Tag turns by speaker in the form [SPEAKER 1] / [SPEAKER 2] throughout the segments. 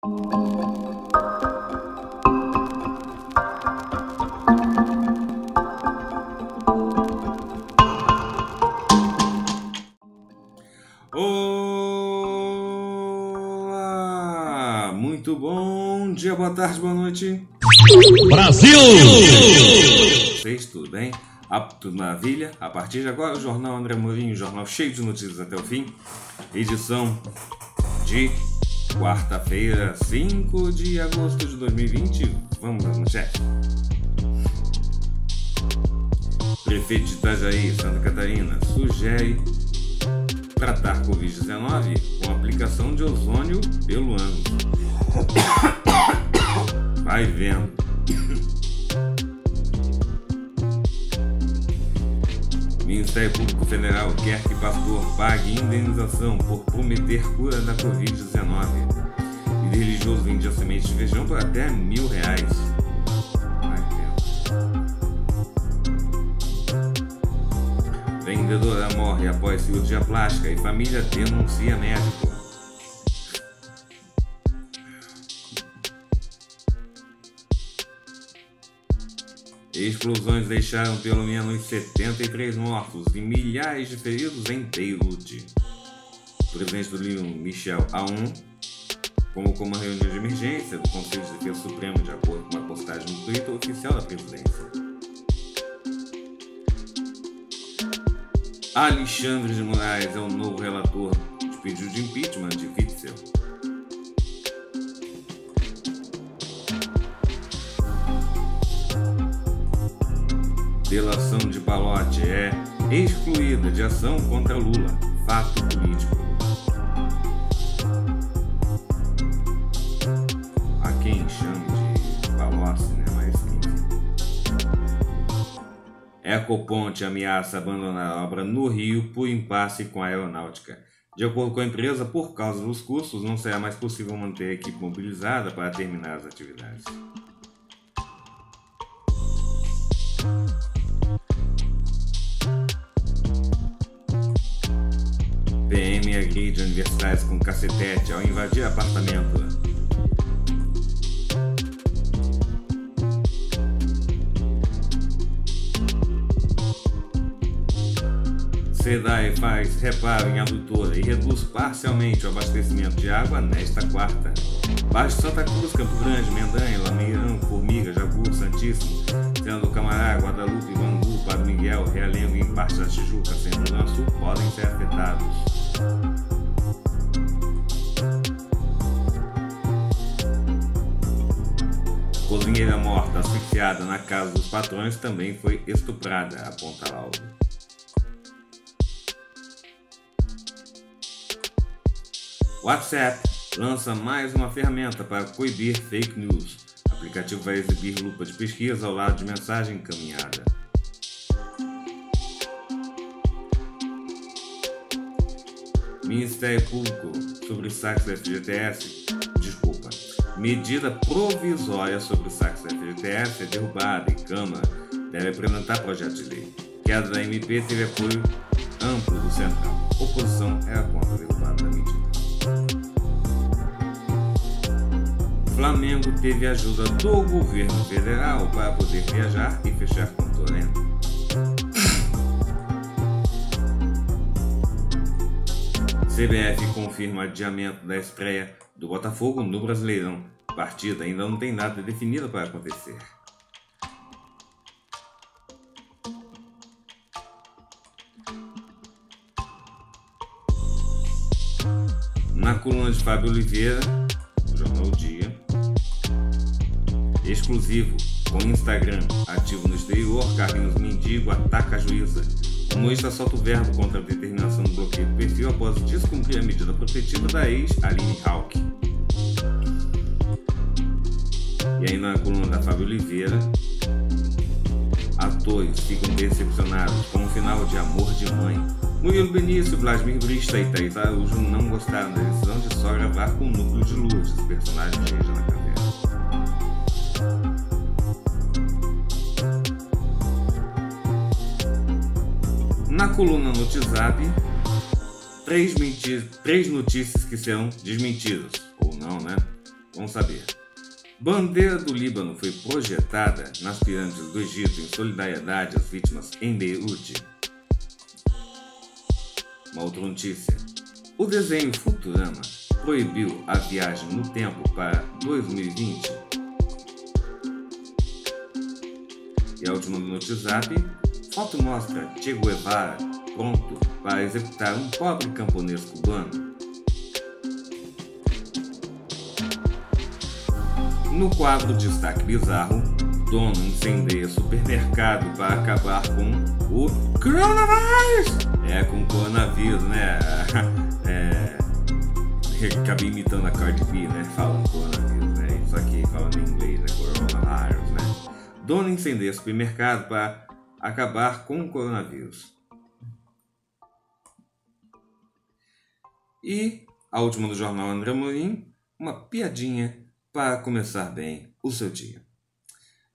[SPEAKER 1] Olá! Muito bom dia, boa tarde, boa noite. Brasil! Vocês tudo bem? A, tudo maravilha? A partir de agora, o Jornal André Mourinho, jornal cheio de notícias até o fim. Edição de Quarta-feira, 5 de agosto de 2020. Vamos lá, manchete. Prefeito de Itajaí, Santa Catarina, sugere tratar Covid-19 com aplicação de ozônio pelo ânus. Vai vendo. Ministério Público Federal quer que pastor pague indenização por prometer cura da Covid-19. E religioso vende a semente de feijão por até mil reais. Vendedora morre após cirurgia plástica e família denuncia médico. Explosões deixaram pelo menos 73 mortos e milhares de feridos em Beirute. O presidente do Líbano, Michel Aoun, convocou uma reunião de emergência do Conselho de Defesa Supremo de acordo com uma postagem no Twitter oficial da presidência. Alexandre de Moraes é o novo relator de pedido de impeachment de Witzel. Delação de Balote é excluída de ação contra Lula. Fato político. A quem chama de Balote, né? Mas enfim. Ecoponte ameaça abandonar a obra no Rio por impasse com a aeronáutica. De acordo com a empresa, por causa dos custos, não será mais possível manter a equipe mobilizada para terminar as atividades. academia gay de universidades com cacetete ao invadir apartamento. SEDAI faz reparo em adutora e reduz parcialmente o abastecimento de água nesta quarta. Baixo Santa Cruz, Campo Grande, Mendanha, Lameirão, Formiga, Jabu, Santíssimo, Sendo Camará, Guadalupe, Bangu, Padre Miguel, Realengo e parte da Tijuca, Centro do Sul podem ser afetados. Cozinheira morta asfixiada na casa dos patrões também foi estuprada, aponta Lauro. WhatsApp lança mais uma ferramenta para coibir fake news. O aplicativo vai exibir lupa de pesquisa ao lado de mensagem encaminhada. Ministério Público sobre o saques da FGTS, desculpa, medida provisória sobre o saques da FGTS é derrubada e Câmara deve apresentar projeto de lei. Queda da MP teve apoio amplo do Central. Oposição é a contra a derrubada da medida. Flamengo teve ajuda do governo federal para poder viajar e fechar contorno CBF confirma adiamento da estreia do Botafogo no Brasileirão. partida ainda não tem nada definida para acontecer. Na coluna de Fábio Oliveira, Jornal Dia, exclusivo com Instagram ativo no exterior, Carlinhos Mendigo ataca a juíza moça solta o verbo contra a determinação do bloqueio do perfil após descumprir a medida protetiva da ex Aline Hawk. E aí na coluna da Fábio Oliveira, atores ficam decepcionados com o final de Amor de Mãe. Murilo Benício, Vladimir Brista e Thaís Araújo não gostaram da decisão de só gravar com o núcleo de Lourdes, personagem de Regina coluna no WhatsApp três, três notícias que serão desmentidas, ou não, né? Vamos saber. Bandeira do Líbano foi projetada nas pirâmides do Egito em solidariedade às vítimas em Beirute. Uma outra notícia. O desenho Futurama proibiu a viagem no tempo para 2020. E a última no WhatsApp, foto mostra Che Guevara pronto para executar um pobre camponês cubano. No quadro Destaque Bizarro, dono incendeia supermercado para acabar com o coronavírus. É, com coronavírus, né? é, acabei imitando a Cardi B, né? Falando coronavírus, né? Isso aqui fala em inglês, né? Coronavírus, né? Dono incendeia supermercado para acabar com o coronavírus. E a última do jornal André Morim, uma piadinha para começar bem o seu dia.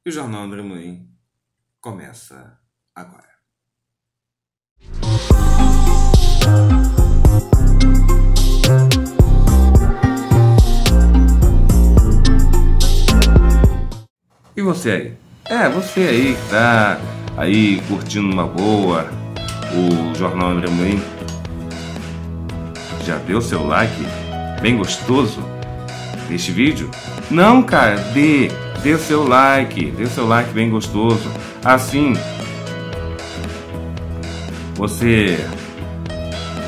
[SPEAKER 1] E o jornal André Morim começa agora. E você aí? É, você aí que tá aí curtindo uma boa o Jornal André Moim. Já deu seu like bem gostoso neste vídeo? Não, cara, dê, dê seu like, dê seu like bem gostoso. Assim, você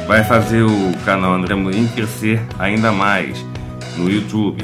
[SPEAKER 1] vai fazer o canal André Morim crescer ainda mais no YouTube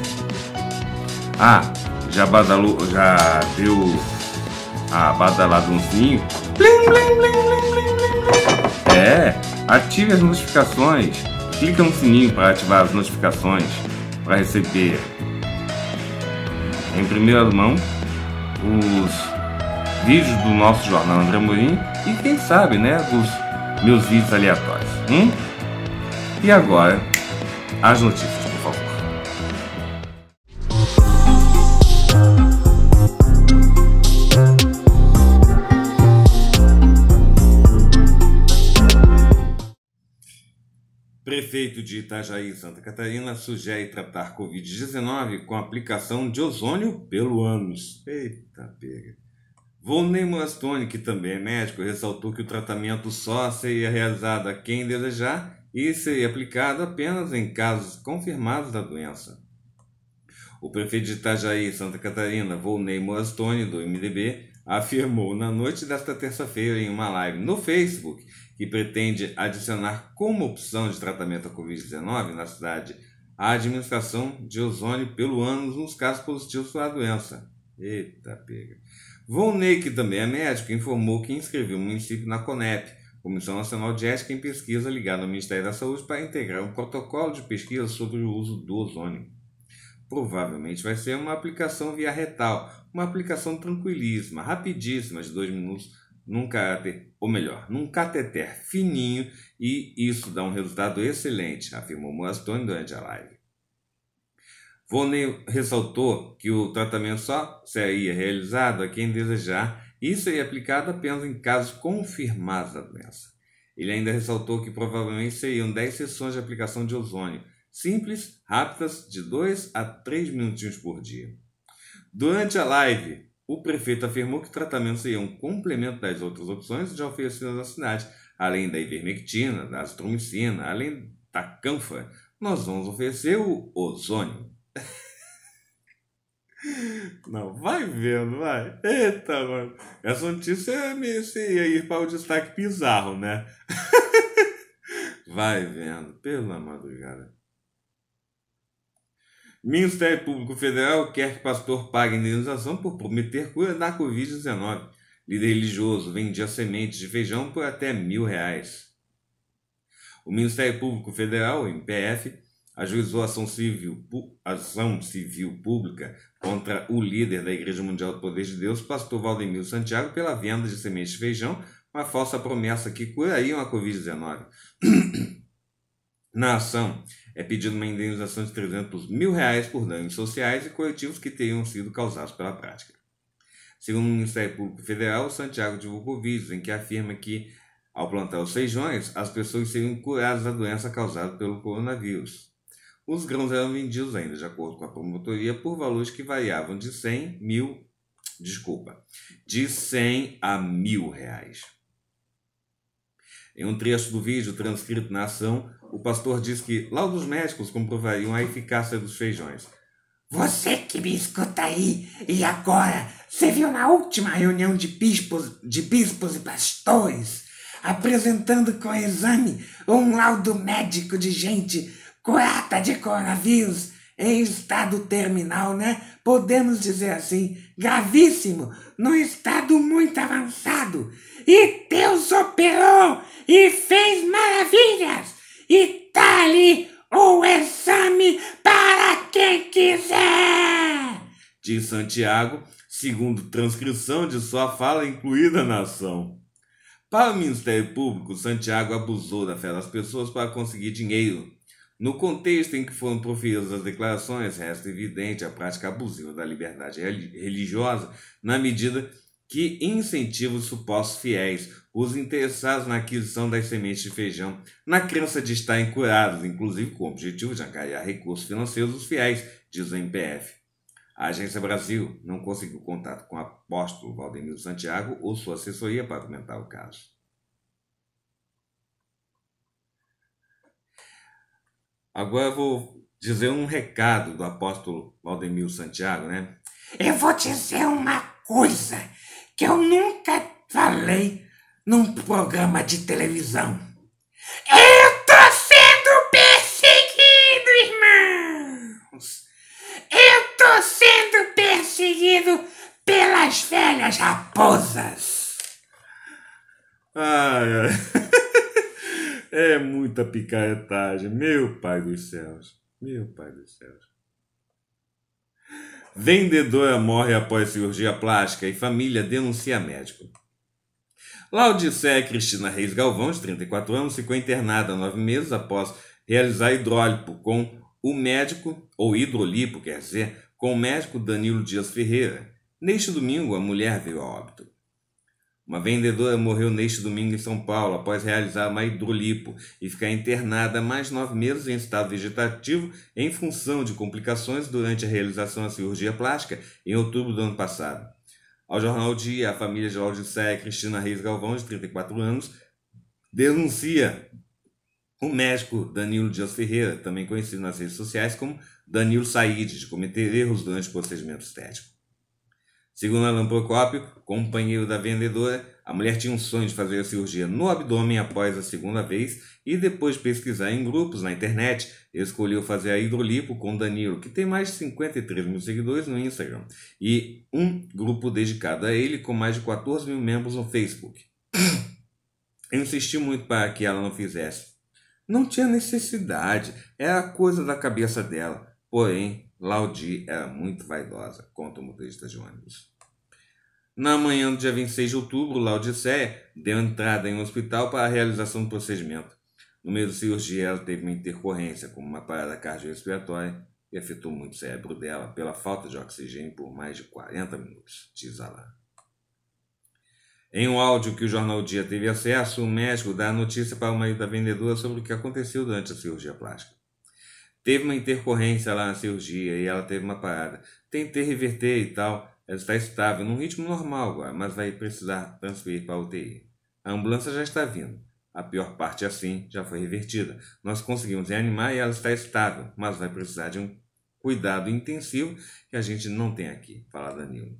[SPEAKER 1] Ah, já badalou, já deu a badaladãozinho? Blim, blim, blim, é, ative as notificações. Clica no sininho para ativar as notificações para receber em primeira mão os vídeos do nosso jornal André Morim e quem sabe, né, dos meus vídeos aleatórios. Hum? E agora, as notícias. Prefeito de Itajaí, Santa Catarina, sugere tratar Covid-19 com aplicação de ozônio pelo ânus. Eita pega. Volney Mastone, que também é médico, ressaltou que o tratamento só seria realizado a quem desejar e seria aplicado apenas em casos confirmados da doença. O prefeito de Itajaí, Santa Catarina, Volney Mastone, do MDB, afirmou na noite desta terça-feira em uma live no Facebook que pretende adicionar como opção de tratamento à Covid-19 na cidade a administração de ozônio pelo ânus nos casos positivos para a doença. Eita pega. Volney, que também é médico, informou que inscreveu o município na CONEP, Comissão Nacional de Ética em Pesquisa ligada ao Ministério da Saúde, para integrar um protocolo de pesquisa sobre o uso do ozônio. Provavelmente vai ser uma aplicação via retal, uma aplicação tranquilíssima, rapidíssima, de dois minutos, num catéter, ou melhor, num cateter fininho, e isso dá um resultado excelente, afirmou Moastone durante a live. Voney ressaltou que o tratamento só seria realizado a quem desejar e seria é aplicado apenas em casos confirmados da doença. Ele ainda ressaltou que provavelmente seriam 10 sessões de aplicação de ozônio, simples, rápidas, de 2 a 3 minutinhos por dia. Durante a live, o prefeito afirmou que tratamentos seria um complemento das outras opções já oferecidas na cidade, além da ivermectina, da azitromicina, além da canfa. Nós vamos oferecer o ozônio. Não, vai vendo, vai. Eita, mano. Essa notícia ia ir para o destaque bizarro, né? vai vendo, pela madrugada. Ministério Público Federal quer que pastor pague indenização por prometer cura da Covid-19. Líder religioso vendia sementes de feijão por até mil reais. O Ministério Público Federal, MPF, ajuizou ação civil, ação civil pública contra o líder da Igreja Mundial do Poder de Deus, pastor Valdemiro Santiago, pela venda de sementes de feijão, uma falsa promessa que curaria a Covid-19. Na ação, é pedindo uma indenização de 300 mil reais por danos sociais e coletivos que tenham sido causados pela prática. Segundo o Ministério Público Federal, Santiago divulgou vídeos em que afirma que, ao plantar os feijões, as pessoas seriam curadas da doença causada pelo coronavírus. Os grãos eram vendidos ainda, de acordo com a promotoria, por valores que variavam de 100 mil, desculpa, de 100 a mil reais. Em um trecho do vídeo transcrito na ação, o pastor diz que laudos médicos comprovariam a eficácia dos feijões. Você que me escuta aí e agora, você viu na última reunião de bispos, de bispos e pastores, apresentando com exame um laudo médico de gente curada de coronavírus em estado terminal, né? Podemos dizer assim, gravíssimo, num estado muito avançado. E Deus operou e fez maravilhas. E tá ali o exame para quem quiser. Diz Santiago, segundo transcrição de sua fala incluída na ação. Para o Ministério Público, Santiago abusou da fé das pessoas para conseguir dinheiro no contexto em que foram proferidas as declarações, resta evidente a prática abusiva da liberdade religiosa, na medida que incentiva os supostos fiéis, os interessados na aquisição das sementes de feijão, na crença de estarem curados, inclusive com o objetivo de angariar recursos financeiros dos fiéis, diz o MPF. A Agência Brasil não conseguiu contato com o apóstolo Valdemiro Santiago ou sua assessoria para comentar o caso. Agora eu vou dizer um recado do apóstolo Valdemiro Santiago, né? Eu vou dizer uma coisa que eu nunca falei num programa de televisão. Eu tô sendo perseguido, irmãos! Eu tô sendo perseguido pelas velhas raposas! Ai, ai. É muita picaretagem, meu Pai dos céus, meu Pai dos céus. Vendedora morre após cirurgia plástica e família denuncia médico. Laodiceia Cristina Reis Galvão, de 34 anos, ficou internada nove meses após realizar hidrólipo com o médico, ou hidrolipo, quer dizer, com o médico Danilo Dias Ferreira. Neste domingo, a mulher veio a óbito. Uma vendedora morreu neste domingo em São Paulo após realizar uma hidrolipo e ficar internada mais nove meses em estado vegetativo em função de complicações durante a realização da cirurgia plástica em outubro do ano passado. Ao jornal Dia, a família de Laodiceia Cristina Reis Galvão, de 34 anos, denuncia o médico Danilo Dias Ferreira, também conhecido nas redes sociais como Danilo Said, de cometer erros durante o procedimento estético. Segundo a Procópio, companheiro da vendedora, a mulher tinha um sonho de fazer a cirurgia no abdômen após a segunda vez e depois de pesquisar em grupos na internet, escolheu fazer a hidrolipo com Danilo, que tem mais de 53 mil seguidores no Instagram, e um grupo dedicado a ele com mais de 14 mil membros no Facebook. Eu insisti muito para que ela não fizesse. Não tinha necessidade, era é coisa da cabeça dela. Porém, Laudi era muito vaidosa, conta o motorista de ônibus. Na manhã do dia 26 de outubro, Laodiceia deu entrada em um hospital para a realização do procedimento. No meio da cirurgia, ela teve uma intercorrência, como uma parada cardiorrespiratória, e afetou muito o cérebro dela pela falta de oxigênio por mais de 40 minutos, diz Alain. Em um áudio que o jornal Dia teve acesso, o médico dá a notícia para o marido da vendedora sobre o que aconteceu durante a cirurgia plástica. Teve uma intercorrência lá na cirurgia e ela teve uma parada. Tentei reverter e tal, ela está estável, num ritmo normal, mas vai precisar transferir para a UTI. A ambulância já está vindo. A pior parte, assim, já foi revertida. Nós conseguimos reanimar e ela está estável, mas vai precisar de um cuidado intensivo que a gente não tem aqui. Fala Danilo.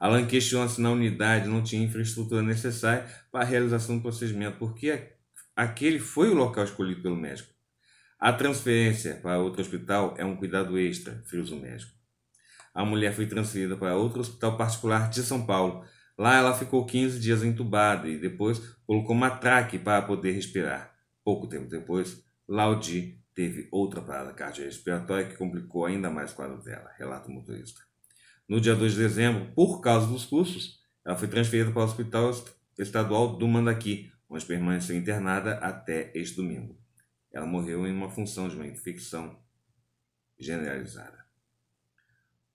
[SPEAKER 1] Alan questiona se na unidade não tinha infraestrutura necessária para a realização do procedimento, porque aquele foi o local escolhido pelo médico. A transferência para outro hospital é um cuidado extra, frisa o médico. A mulher foi transferida para outro hospital particular de São Paulo. Lá ela ficou 15 dias entubada e depois colocou matraque para poder respirar. Pouco tempo depois, Laudi teve outra parada cardiorrespiratória que complicou ainda mais o quadro dela, relata o motorista. No dia 2 de dezembro, por causa dos custos, ela foi transferida para o Hospital Estadual do Mandaqui, onde permaneceu internada até este domingo. Ela morreu em uma função de uma infecção generalizada.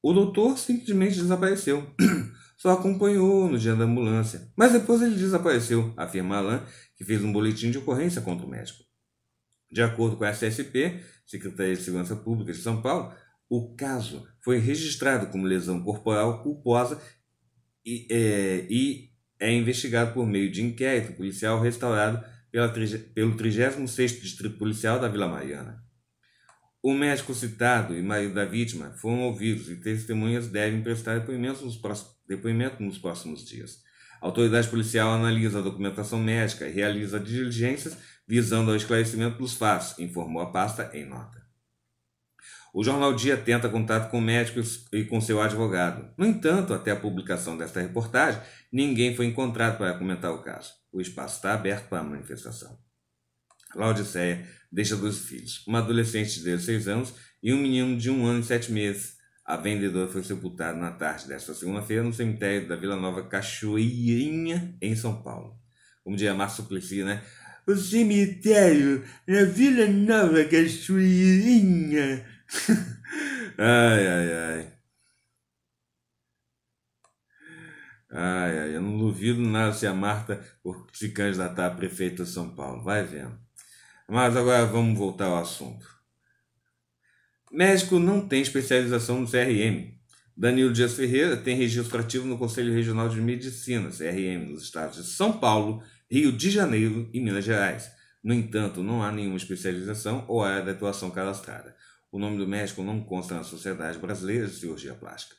[SPEAKER 1] O doutor simplesmente desapareceu. Só acompanhou no dia da ambulância. Mas depois ele desapareceu, afirma Alain, que fez um boletim de ocorrência contra o médico. De acordo com a SSP, Secretaria de Segurança Pública de São Paulo, o caso foi registrado como lesão corporal culposa e é, e é investigado por meio de inquérito policial restaurado pela, pelo 36º Distrito Policial da Vila Mariana. O médico citado e marido da vítima foram ouvidos e testemunhas devem prestar depoimento nos, próximos, depoimento nos próximos dias. A autoridade policial analisa a documentação médica e realiza diligências visando ao esclarecimento dos fatos, informou a pasta em nota. O jornal Dia tenta contato com médicos e com seu advogado. No entanto, até a publicação desta reportagem, ninguém foi encontrado para comentar o caso. O espaço está aberto para a manifestação. Laodiceia deixa dois filhos, uma adolescente de 16 anos e um menino de um ano e sete meses. A vendedora foi sepultada na tarde desta segunda-feira no cemitério da Vila Nova Cachoeirinha, em São Paulo. Como diria Márcio Suplicy, né? O cemitério na Vila Nova Cachoeirinha. ai, ai, ai. Ai, ai, eu não duvido nada se a Marta se candidatar a prefeita de São Paulo. Vai vendo. Mas agora vamos voltar ao assunto. Médico não tem especialização no CRM. Danilo Dias Ferreira tem registro ativo no Conselho Regional de Medicina, CRM, nos estados de São Paulo, Rio de Janeiro e Minas Gerais. No entanto, não há nenhuma especialização ou área de atuação cadastrada. O nome do médico não consta na Sociedade Brasileira de Cirurgia Plástica.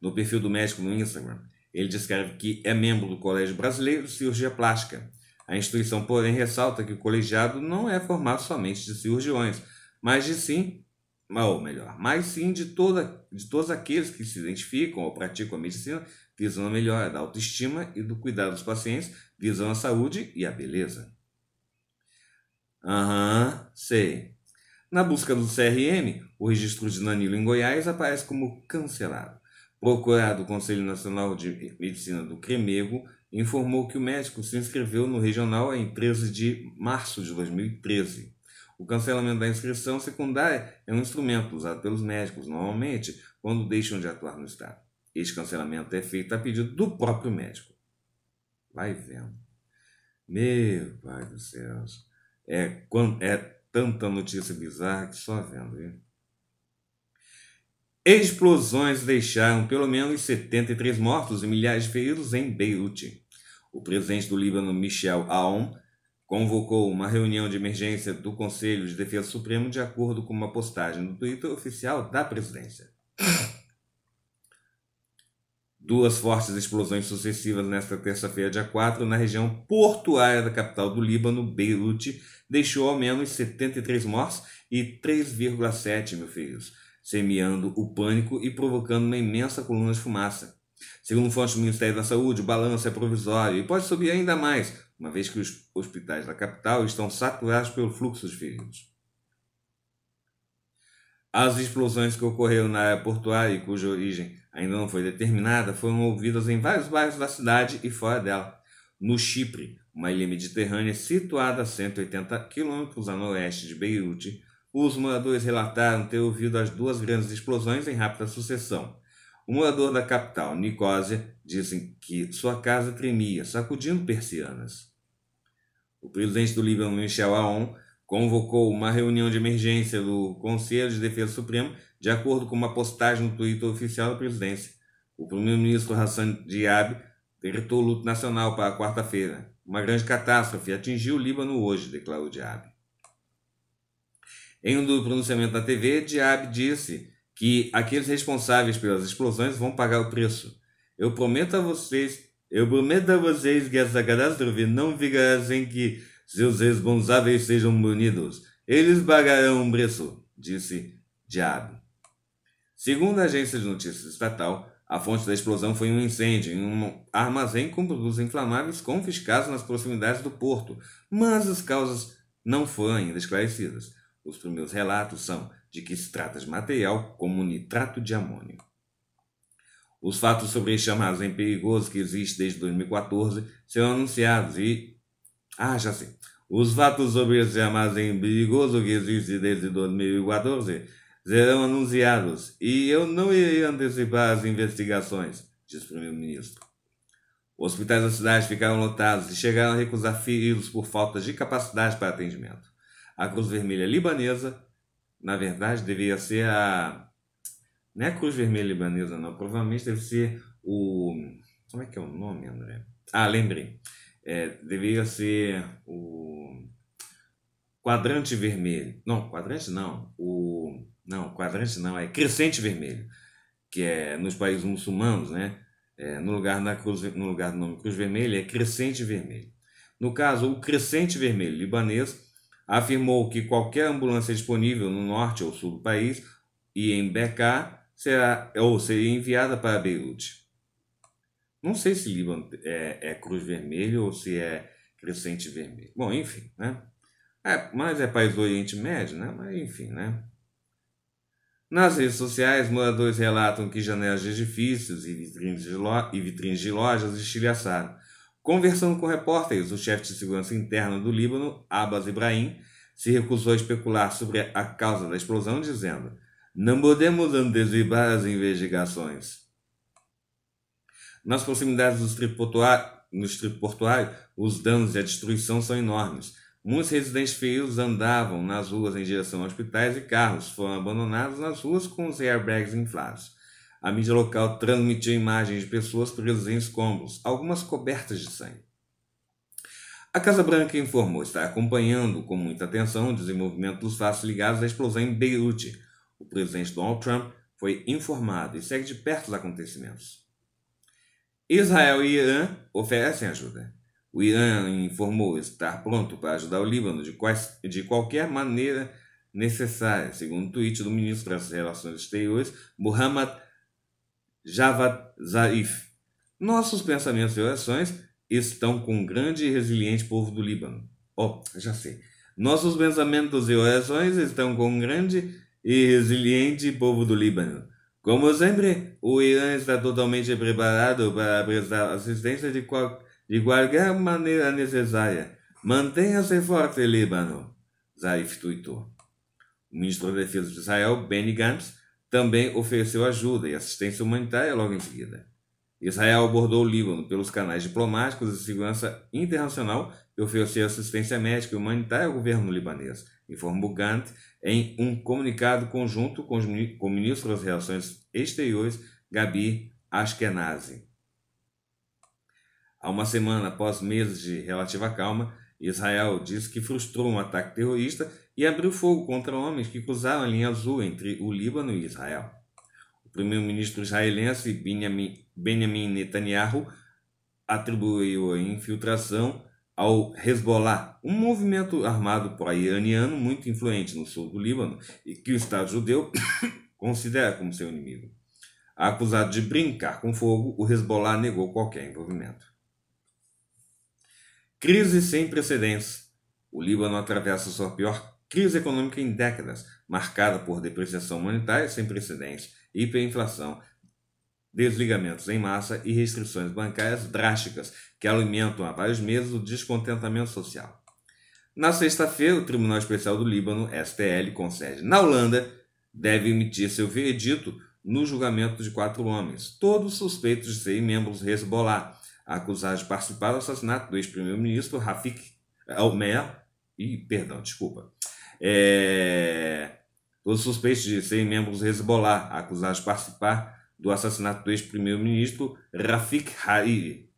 [SPEAKER 1] No perfil do médico no Instagram, ele descreve que é membro do Colégio Brasileiro de Cirurgia Plástica a instituição, porém, ressalta que o colegiado não é formado somente de cirurgiões, mas de sim, ou melhor, mas sim de, toda, de todos aqueles que se identificam ou praticam a medicina, visam a melhora da autoestima e do cuidado dos pacientes, visam a saúde e a beleza. Aham, uhum, sei. Na busca do CRM, o registro de Nanilo em Goiás aparece como cancelado. Procurado o Conselho Nacional de Medicina do Cremego, informou que o médico se inscreveu no regional em 13 de março de 2013. O cancelamento da inscrição secundária é um instrumento usado pelos médicos, normalmente, quando deixam de atuar no Estado. Este cancelamento é feito a pedido do próprio médico. Vai vendo. Meu pai do céu. É, é tanta notícia bizarra que só vendo, viu? Explosões deixaram pelo menos 73 mortos e milhares de feridos em Beirute o presidente do Líbano, Michel Aoun, convocou uma reunião de emergência do Conselho de Defesa Supremo de acordo com uma postagem no Twitter oficial da presidência. Duas fortes explosões sucessivas nesta terça-feira, dia 4, na região portuária da capital do Líbano, Beirute, deixou ao menos 73 mortos e 3,7 mil feridos, semeando o pânico e provocando uma imensa coluna de fumaça. Segundo fontes do Ministério da Saúde, o balanço é provisório e pode subir ainda mais, uma vez que os hospitais da capital estão saturados pelo fluxo de feridos. As explosões que ocorreram na área portuária e cuja origem ainda não foi determinada foram ouvidas em vários bairros da cidade e fora dela. No Chipre, uma ilha mediterrânea situada a 180 quilômetros a noroeste de Beirute, os moradores relataram ter ouvido as duas grandes explosões em rápida sucessão. O morador da capital, Nicósia, dizem que sua casa tremia, sacudindo persianas. O presidente do Líbano, Michel Aoun, convocou uma reunião de emergência do Conselho de Defesa Supremo, de acordo com uma postagem no Twitter oficial da presidência. O primeiro-ministro Hassan Diab decretou luto nacional para quarta-feira. Uma grande catástrofe atingiu o Líbano hoje, declarou Diab. Em um pronunciamento na TV, Diab disse que aqueles responsáveis pelas explosões vão pagar o preço. Eu prometo a vocês, eu prometo a vocês que essa catástrofe não ficará sem que seus responsáveis sejam punidos. Eles pagarão o preço, disse Diabo. Segundo a agência de notícias estatal, a fonte da explosão foi um incêndio em um armazém com produtos inflamáveis confiscados nas proximidades do porto, mas as causas não foram ainda esclarecidas. Os primeiros relatos são de que se trata de material como nitrato de amônio. Os fatos sobre este em perigoso que existe desde 2014 serão anunciados e. Ah, já sei. Os fatos sobre este armazém perigoso que existe desde 2014 serão anunciados e eu não irei antecipar as investigações, disse o primeiro-ministro. Hospitais da cidade ficaram lotados e chegaram a recusar feridos por falta de capacidade para atendimento. A Cruz Vermelha Libanesa na verdade, deveria ser a. Não é a Cruz Vermelha Libanesa, não. Provavelmente deve ser o. Como é que é o nome, André? Ah, lembrei. É, deveria ser o. Quadrante Vermelho. Não, quadrante não. O. Não, quadrante não, é crescente vermelho, que é nos países muçulmanos, né? É, no, lugar da cruz, no lugar do nome Cruz Vermelha, é crescente vermelho. No caso, o crescente vermelho libanês afirmou que qualquer ambulância disponível no norte ou sul do país e em Bekaa será ou seria enviada para Beirute. Não sei se Líbano é, é cruz vermelha ou se é crescente vermelho. Bom, enfim, né? É, mas é país do Oriente Médio, né? Mas enfim, né? Nas redes sociais, moradores relatam que janelas de edifícios e vitrines de, lo e vitrines de lojas estilhaçaram Conversando com repórteres, o chefe de segurança interna do Líbano, Abbas Ibrahim, se recusou a especular sobre a causa da explosão, dizendo: Não podemos antecipar as investigações. Nas proximidades dos no distrito portuário, os danos e a destruição são enormes. Muitos residentes feridos andavam nas ruas em direção a hospitais e carros foram abandonados nas ruas com os airbags inflados. A mídia local transmitia imagens de pessoas presas em escombros, algumas cobertas de sangue. A Casa Branca informou estar acompanhando com muita atenção o desenvolvimento dos fatos ligados à explosão em Beirute. O presidente Donald Trump foi informado e segue de perto os acontecimentos. Israel e Irã oferecem ajuda. O Irã informou estar pronto para ajudar o Líbano de, quais, de qualquer maneira necessária, segundo o um tweet do ministro das Relações Exteriores, Mohammad Javad Zarif. Nossos pensamentos e orações estão com o um grande e resiliente povo do Líbano. Oh, já sei. Nossos pensamentos e orações estão com o um grande e resiliente povo do Líbano. Como sempre, o Irã está totalmente preparado para prestar assistência de, qual, de qualquer maneira necessária. Mantenha-se forte, Líbano. Zarif tuitou. O ministro da Defesa de Israel, Benny Gantz, também ofereceu ajuda e assistência humanitária logo em seguida. Israel abordou o Líbano pelos canais diplomáticos e segurança internacional e ofereceu assistência médica e humanitária ao governo libanês, informou Gantz em um comunicado conjunto com, o ministro das Relações Exteriores, Gabi Ashkenazi. Há uma semana após meses de relativa calma, Israel disse que frustrou um ataque terrorista e abriu fogo contra homens que cruzaram a linha azul entre o Líbano e Israel. O primeiro-ministro israelense Benjamin Netanyahu atribuiu a infiltração ao Hezbollah, um movimento armado pró-iraniano muito influente no sul do Líbano e que o Estado judeu considera como seu inimigo. Acusado de brincar com fogo, o Hezbollah negou qualquer envolvimento. Crise sem precedentes. O Líbano atravessa sua pior Crise econômica em décadas, marcada por depreciação monetária sem precedentes, hiperinflação, desligamentos em massa e restrições bancárias drásticas que alimentam há vários meses o descontentamento social. Na sexta-feira, o Tribunal Especial do Líbano, STL, com sede na Holanda, deve emitir seu veredito no julgamento de quatro homens, todos suspeitos de serem membros do Hezbollah, acusados de participar do assassinato do ex-primeiro-ministro Rafik Almea. e, perdão, desculpa, é... Os suspeitos de serem membros do Hezbollah, acusados de participar do assassinato do ex-primeiro-ministro Rafik Hariri.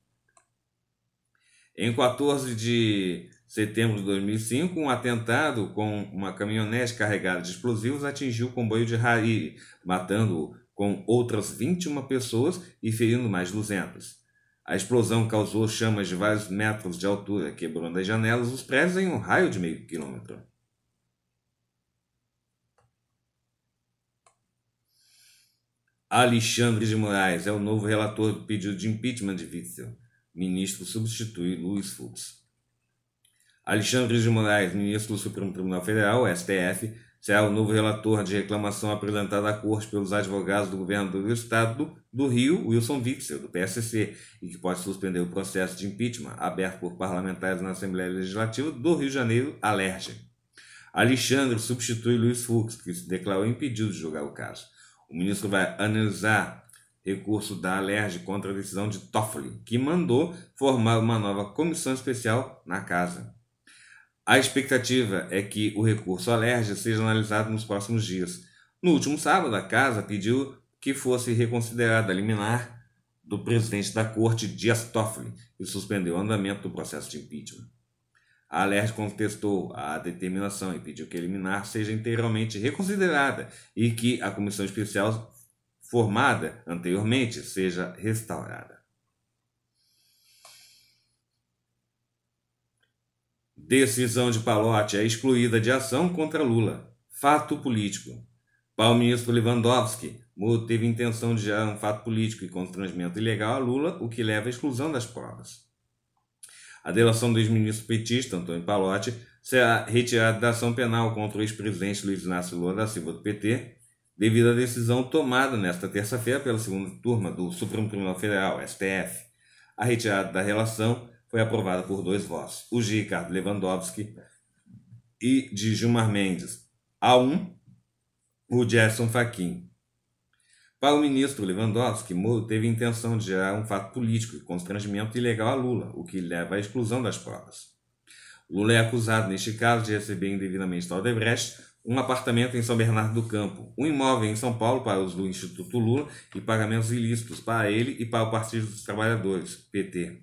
[SPEAKER 1] Em 14 de setembro de 2005, um atentado com uma caminhonete carregada de explosivos atingiu o comboio de Hariri, matando com outras 21 pessoas e ferindo mais 200. A explosão causou chamas de vários metros de altura, quebrando as janelas dos prédios em um raio de meio quilômetro. Alexandre de Moraes é o novo relator do pedido de impeachment de Witzel. Ministro substitui Luiz Fux. Alexandre de Moraes, ministro do Supremo Tribunal Federal, STF, será o novo relator de reclamação apresentada à Corte pelos advogados do governador do Estado do Rio, Wilson Witzel, do PSC, e que pode suspender o processo de impeachment aberto por parlamentares na Assembleia Legislativa do Rio de Janeiro, alerge. Alexandre substitui Luiz Fux, que se declarou impedido de julgar o caso. O ministro vai analisar recurso da Alerj contra a decisão de Toffoli, que mandou formar uma nova comissão especial na casa. A expectativa é que o recurso Alerj seja analisado nos próximos dias. No último sábado, a casa pediu que fosse reconsiderada a liminar do presidente da corte, Dias Toffoli, e suspendeu o andamento do processo de impeachment. A Alerj contestou a determinação e pediu que a liminar seja integralmente reconsiderada e que a comissão especial formada anteriormente seja restaurada. Decisão de Palote é excluída de ação contra Lula. Fato político. Para ministro Lewandowski, Moro teve intenção de gerar um fato político e constrangimento ilegal a Lula, o que leva à exclusão das provas. A delação do ex-ministro petista, Antônio Palotti, será retirada da ação penal contra o ex-presidente Luiz Inácio Lula da Silva do PT, devido à decisão tomada nesta terça-feira pela segunda turma do Supremo Tribunal Federal, STF. A retirada da relação foi aprovada por dois votos, o de Ricardo Lewandowski e de Gilmar Mendes. A um, o Gerson Fachin para o ministro Lewandowski, Moro teve intenção de gerar um fato político e constrangimento ilegal a Lula, o que leva à exclusão das provas. Lula é acusado, neste caso, de receber indevidamente da Odebrecht um apartamento em São Bernardo do Campo, um imóvel em São Paulo para uso do Instituto Lula e pagamentos ilícitos para ele e para o Partido dos Trabalhadores, PT.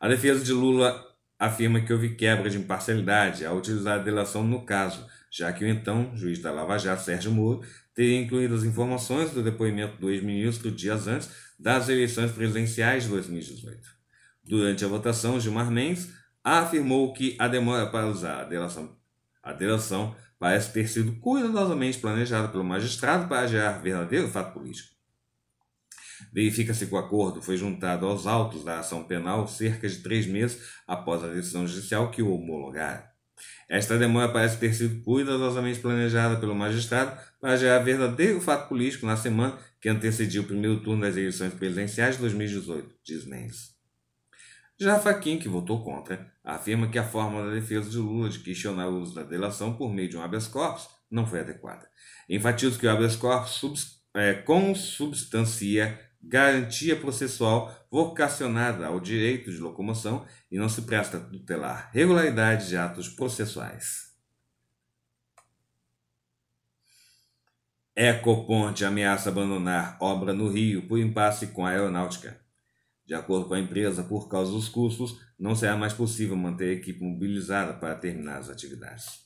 [SPEAKER 1] A defesa de Lula afirma que houve quebra de imparcialidade ao utilizar a delação no caso, já que o então juiz da Lava Jato, Sérgio Moro, teria incluído as informações do depoimento do ex-ministro dias antes das eleições presidenciais de 2018. Durante a votação, Gilmar Mendes afirmou que a demora para usar a delação, a delação parece ter sido cuidadosamente planejada pelo magistrado para gerar verdadeiro fato político. Verifica-se que o acordo foi juntado aos autos da ação penal cerca de três meses após a decisão judicial que o homologara. Esta demora parece ter sido cuidadosamente planejada pelo magistrado para gerar é verdadeiro fato político na semana que antecediu o primeiro turno das eleições presidenciais de 2018, diz Nens. Já Faquin, que votou contra, afirma que a forma da defesa de Lula de questionar o uso da delação por meio de um habeas corpus não foi adequada. Enfatiza que o habeas corpus subs, é, consubstancia garantia processual vocacionada ao direito de locomoção e não se presta a tutelar regularidade de atos processuais. Ecoponte ameaça abandonar obra no Rio por impasse com a aeronáutica. De acordo com a empresa, por causa dos custos, não será mais possível manter a equipe mobilizada para terminar as atividades.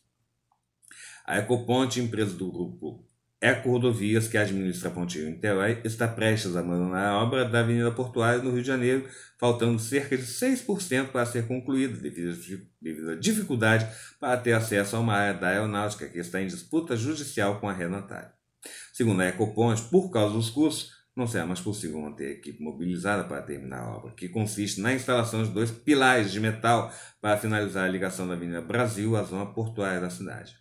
[SPEAKER 1] A Ecoponte, empresa do grupo Ecorodovias, é que administra a Pontilho Niterói, está prestes a abandonar a obra da Avenida Portuária no Rio de Janeiro, faltando cerca de 6% para ser concluída, devido à dificuldade para ter acesso a uma área da aeronáutica que está em disputa judicial com a Renatária. Segundo a Ecoponte, por causa dos custos, não será mais possível manter a equipe mobilizada para terminar a obra, que consiste na instalação de dois pilares de metal para finalizar a ligação da Avenida Brasil à zona portuária da cidade.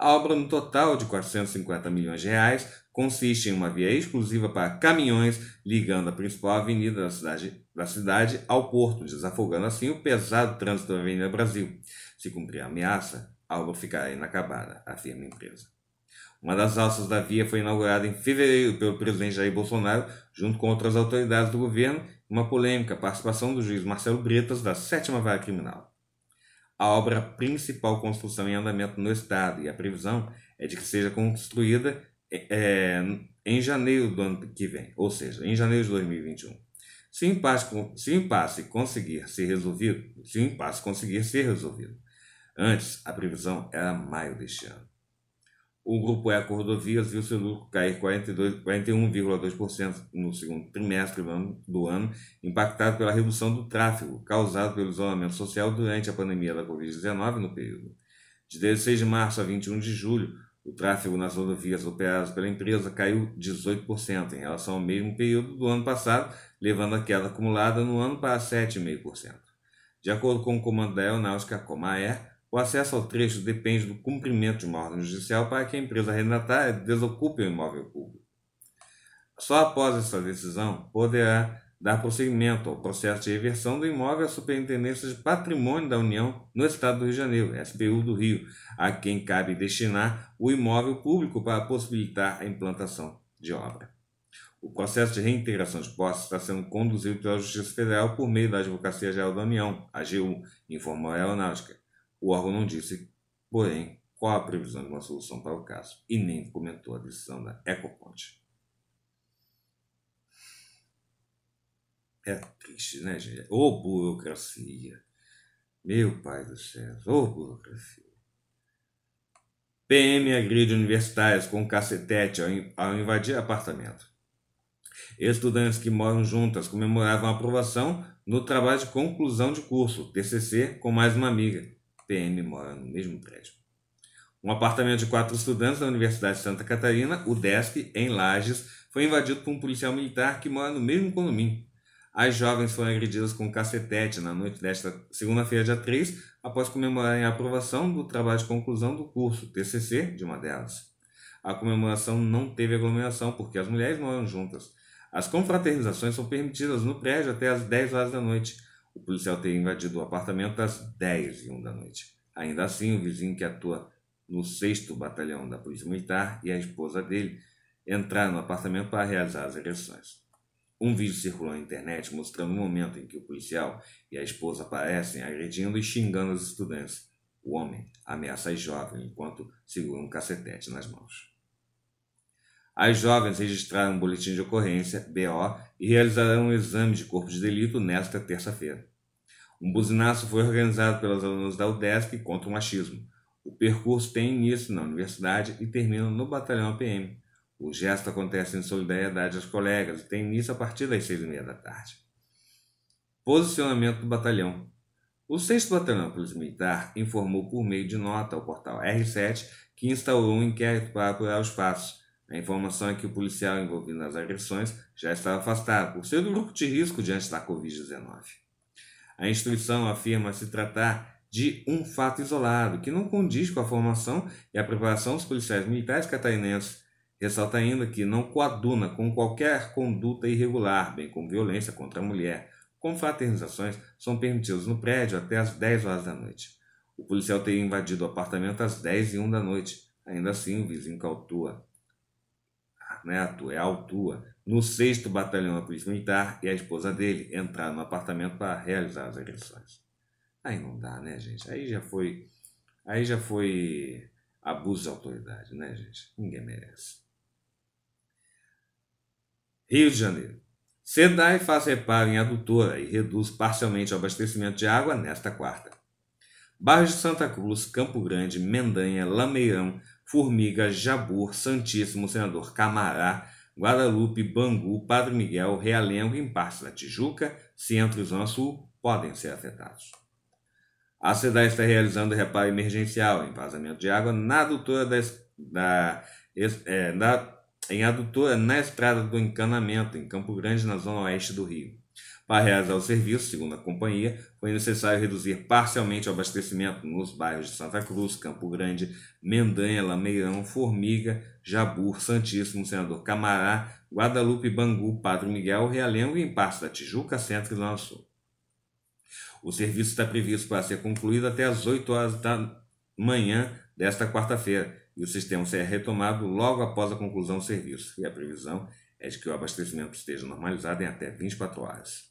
[SPEAKER 1] A obra, no total de 450 milhões de reais, consiste em uma via exclusiva para caminhões ligando a principal avenida da cidade, da cidade ao porto, desafogando assim o pesado trânsito da Avenida Brasil. Se cumprir a ameaça, a obra ficará inacabada, afirma a empresa. Uma das alças da via foi inaugurada em fevereiro pelo presidente Jair Bolsonaro, junto com outras autoridades do governo, uma polêmica participação do juiz Marcelo Bretas da sétima vara criminal a obra principal construção em andamento no Estado, e a previsão é de que seja construída é, é em janeiro do ano que vem, ou seja, em janeiro de 2021. Se o impasse, se impasse conseguir ser resolvido, se o impasse conseguir ser resolvido, antes a previsão era é maio deste ano. O grupo Eco Rodovias viu seu lucro cair 41,2% no segundo trimestre do ano, impactado pela redução do tráfego causado pelo isolamento social durante a pandemia da Covid-19 no período. De 16 de março a 21 de julho, o tráfego nas rodovias operadas pela empresa caiu 18% em relação ao mesmo período do ano passado, levando a queda acumulada no ano para 7,5%. De acordo com o comando da aeronáutica Comaer, o acesso ao trecho depende do cumprimento de uma ordem judicial para que a empresa arrendatária desocupe o imóvel público. Só após essa decisão poderá dar prosseguimento ao processo de reversão do imóvel à Superintendência de Patrimônio da União no Estado do Rio de Janeiro, SPU do Rio, a quem cabe destinar o imóvel público para possibilitar a implantação de obra. O processo de reintegração de posse está sendo conduzido pela Justiça Federal por meio da Advocacia Geral da União, AGU, informou a Aeronáutica o órgão não disse, porém, qual a previsão de uma solução para o caso e nem comentou a decisão da Ecopont. É triste, né, gente? Ô oh, burocracia! Meu pai do céu, ô oh, burocracia! PM agride universitários com cacetete ao invadir apartamento. Estudantes que moram juntas comemoravam a aprovação no trabalho de conclusão de curso, TCC, com mais uma amiga. PM mora no mesmo prédio. Um apartamento de quatro estudantes da Universidade de Santa Catarina, o DESC, em Lages, foi invadido por um policial militar que mora no mesmo condomínio. As jovens foram agredidas com um cacetete na noite desta segunda-feira, dia 3, após comemorarem a aprovação do trabalho de conclusão do curso, TCC, de uma delas. A comemoração não teve aglomeração, porque as mulheres moram juntas. As confraternizações são permitidas no prédio até às 10 horas da noite o policial teria invadido o apartamento às 10 e 1 da noite. Ainda assim, o vizinho que atua no 6 Batalhão da Polícia Militar e a esposa dele entraram no apartamento para realizar as agressões. Um vídeo circulou na internet mostrando o momento em que o policial e a esposa aparecem agredindo e xingando os estudantes. O homem ameaça as jovens enquanto segura um cacetete nas mãos. As jovens registraram um boletim de ocorrência, BO, e realizarão um exame de corpo de delito nesta terça-feira. Um buzinaço foi organizado pelas alunas da UDESC contra o machismo. O percurso tem início na universidade e termina no batalhão APM. O gesto acontece em solidariedade aos colegas e tem início a partir das seis e meia da tarde. Posicionamento do batalhão. O 6 Batalhão Polícia Militar informou por meio de nota ao portal R7 que instaurou um inquérito para apurar os fatos. A informação é que o policial envolvido nas agressões já estava afastado por ser do grupo de risco diante da Covid-19. A instituição afirma se tratar de um fato isolado, que não condiz com a formação e a preparação dos policiais militares catarinenses. Ressalta ainda que não coaduna com qualquer conduta irregular, bem como violência contra a mulher. Confraternizações são permitidas no prédio até às 10 horas da noite. O policial teria invadido o apartamento às 10 e 1 da noite. Ainda assim, o vizinho cautua. autua, ah, é autua no sexto batalhão da Polícia Militar e a esposa dele entraram no apartamento para realizar as agressões. Aí não dá, né, gente? Aí já foi, aí já foi abuso de autoridade, né, gente? Ninguém merece. Rio de Janeiro. SEDAI faz reparo em adutora e reduz parcialmente o abastecimento de água nesta quarta. Bairros de Santa Cruz, Campo Grande, Mendanha, Lameirão, Formiga, Jabur, Santíssimo, Senador Camará, Guadalupe, Bangu, Padre Miguel, Realengo e em partes da Tijuca, Centro e Zona Sul podem ser afetados. A cidade está realizando reparo emergencial em vazamento de água na adutora da, da, é, da, eh, em adutora na estrada do encanamento, em Campo Grande, na zona oeste do Rio. Para realizar o serviço, segundo a companhia, foi necessário reduzir parcialmente o abastecimento nos bairros de Santa Cruz, Campo Grande, Mendanha, Lameirão, Formiga, Jabur, Santíssimo, Senador Camará, Guadalupe, Bangu, Padre Miguel, Realengo e em parte da Tijuca, Centro e Zona Sul. O serviço está previsto para ser concluído até às 8 horas da manhã desta quarta-feira e o sistema será retomado logo após a conclusão do serviço. E a previsão é de que o abastecimento esteja normalizado em até 24 horas.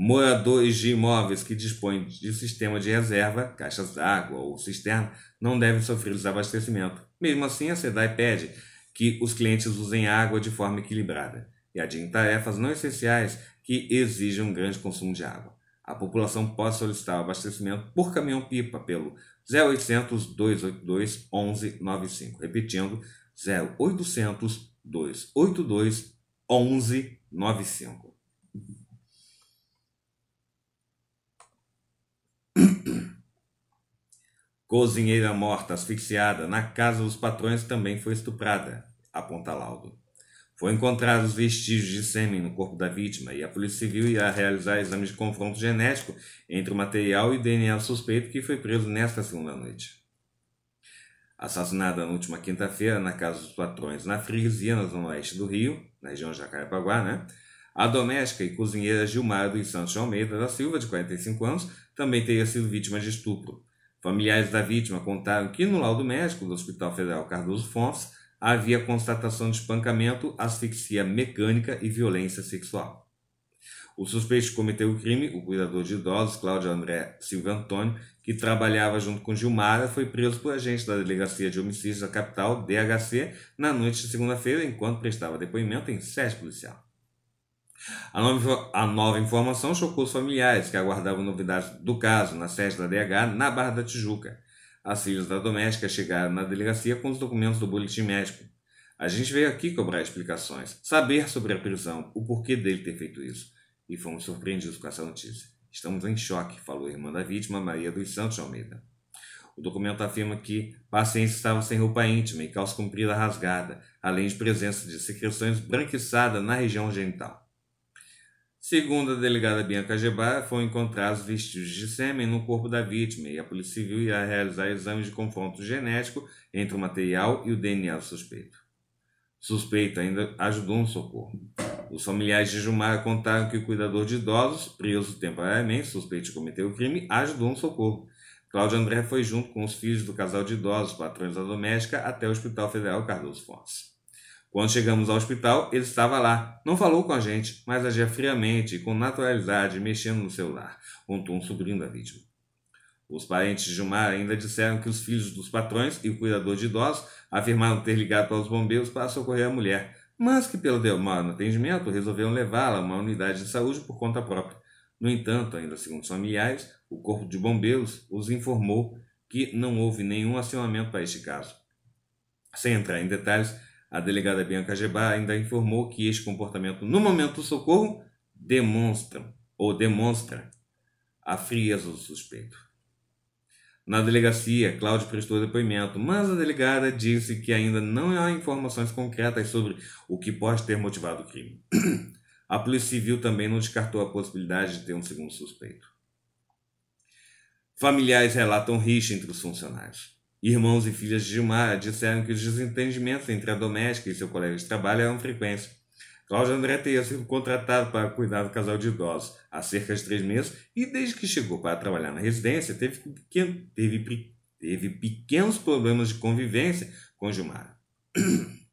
[SPEAKER 1] Moradores de imóveis que dispõem de sistema de reserva, caixas d'água ou cisterna, não devem sofrer desabastecimento. Mesmo assim, a SEDAI pede que os clientes usem água de forma equilibrada e adiem tarefas não essenciais que exijam um grande consumo de água. A população pode solicitar o abastecimento por caminhão-pipa pelo 0800 282 1195. Repetindo, 0800 282 1195. Cozinheira morta, asfixiada, na casa dos patrões também foi estuprada, aponta laudo. Foram encontrados vestígios de sêmen no corpo da vítima e a Polícia Civil irá realizar exames de confronto genético entre o material e o DNA suspeito que foi preso nesta segunda noite. Assassinada na última quinta-feira na casa dos patrões na Freguesia, na zona oeste do Rio, na região Jacarepaguá, né? A doméstica e cozinheira Gilmar dos Santos Almeida da Silva, de 45 anos, também teria sido vítima de estupro. Familiares da vítima contaram que no laudo médico do Hospital Federal Cardoso Fontes havia constatação de espancamento, asfixia mecânica e violência sexual. O suspeito que cometeu o crime, o cuidador de idosos Cláudio André Silva Antônio, que trabalhava junto com Gilmara, foi preso por agentes da Delegacia de Homicídios da capital, DHC, na noite de segunda-feira, enquanto prestava depoimento em sede policial. A nova, a nova informação chocou os familiares que aguardavam novidades do caso na sede da DH na Barra da Tijuca. As filhas da doméstica chegaram na delegacia com os documentos do boletim médico. A gente veio aqui cobrar explicações, saber sobre a prisão, o porquê dele ter feito isso. E fomos surpreendidos com essa notícia. Estamos em choque, falou a irmã da vítima, Maria dos Santos Almeida. O documento afirma que pacientes estavam sem roupa íntima e calça comprida rasgada, além de presença de secreções branquiçadas na região genital. Segundo a delegada Bianca Gebá, foram encontrados vestígios de sêmen no corpo da vítima e a Polícia Civil irá realizar exames de confronto genético entre o material e o DNA do suspeito. O suspeito ainda ajudou no socorro. Os familiares de Jumara contaram que o cuidador de idosos, preso temporariamente, suspeito de cometer o crime, ajudou no socorro. Cláudio André foi junto com os filhos do casal de idosos, patrões da doméstica, até o Hospital Federal Carlos Fontes. Quando chegamos ao hospital, ele estava lá. Não falou com a gente, mas agia friamente e com naturalidade, mexendo no celular, contou um sobrinho da vítima. Os parentes de Gilmar ainda disseram que os filhos dos patrões e o cuidador de idosos afirmaram ter ligado para os bombeiros para socorrer a mulher, mas que, pelo demora no atendimento, resolveram levá-la a uma unidade de saúde por conta própria. No entanto, ainda segundo os familiares, o Corpo de Bombeiros os informou que não houve nenhum acionamento para este caso. Sem entrar em detalhes, a delegada Bianca Gebá ainda informou que este comportamento, no momento do socorro, demonstra ou demonstra a frieza do suspeito. Na delegacia, Cláudio prestou depoimento, mas a delegada disse que ainda não há informações concretas sobre o que pode ter motivado o crime. A Polícia Civil também não descartou a possibilidade de ter um segundo suspeito. Familiares relatam rixa entre os funcionários. Irmãos e filhas de Gilmar disseram que os desentendimentos entre a doméstica e seu colega de trabalho eram frequentes. Cláudio André teria sido contratado para cuidar do casal de idosos há cerca de três meses e, desde que chegou para trabalhar na residência, teve, pequeno, teve, teve pequenos problemas de convivência com Gilmar.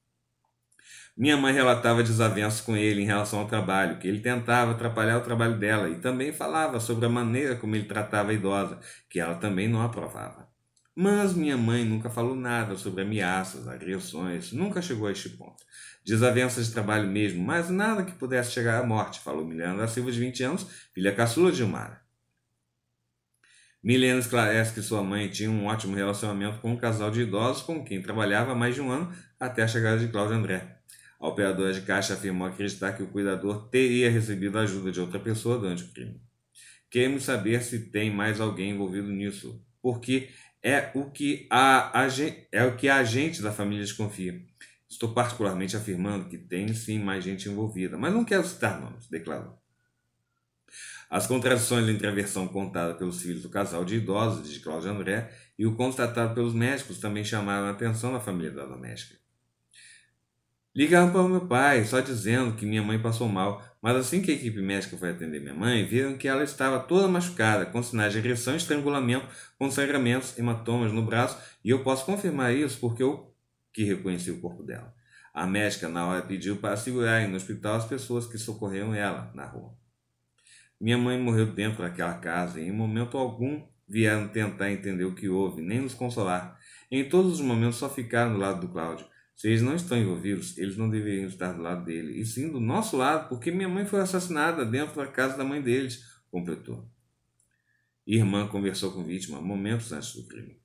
[SPEAKER 1] Minha mãe relatava desavenças com ele em relação ao trabalho, que ele tentava atrapalhar o trabalho dela e também falava sobre a maneira como ele tratava a idosa, que ela também não aprovava. Mas minha mãe nunca falou nada sobre ameaças, agressões, nunca chegou a este ponto. Desavenças de trabalho mesmo, mas nada que pudesse chegar à morte, falou Milena da Silva, de 20 anos, filha caçula de Gilmara. Milena esclarece que sua mãe tinha um ótimo relacionamento com um casal de idosos com quem trabalhava há mais de um ano até a chegada de Cláudio André. A operadora de caixa afirmou acreditar que o cuidador teria recebido a ajuda de outra pessoa durante o crime. Queremos saber se tem mais alguém envolvido nisso, porque é o que a, a, é o que a gente da família desconfia. Estou particularmente afirmando que tem sim mais gente envolvida, mas não quero citar nomes, declarou. As contradições entre a versão contada pelos filhos do casal de idosos de Cláudia André e o constatado pelos médicos também chamaram a atenção da família da doméstica. Ligaram para o meu pai, só dizendo que minha mãe passou mal, mas assim que a equipe médica foi atender minha mãe, viram que ela estava toda machucada, com sinais de ereção, estrangulamento, com sangramentos, hematomas no braço, e eu posso confirmar isso porque eu que reconheci o corpo dela. A médica, na hora, pediu para segurar no hospital as pessoas que socorreram ela na rua. Minha mãe morreu dentro daquela casa e, em momento algum, vieram tentar entender o que houve, nem nos consolar. Em todos os momentos só ficaram do lado do Cláudio. Se eles não estão envolvidos, eles não deveriam estar do lado dele, e sim do nosso lado, porque minha mãe foi assassinada dentro da casa da mãe deles, completou. Irmã conversou com vítima momentos antes do crime.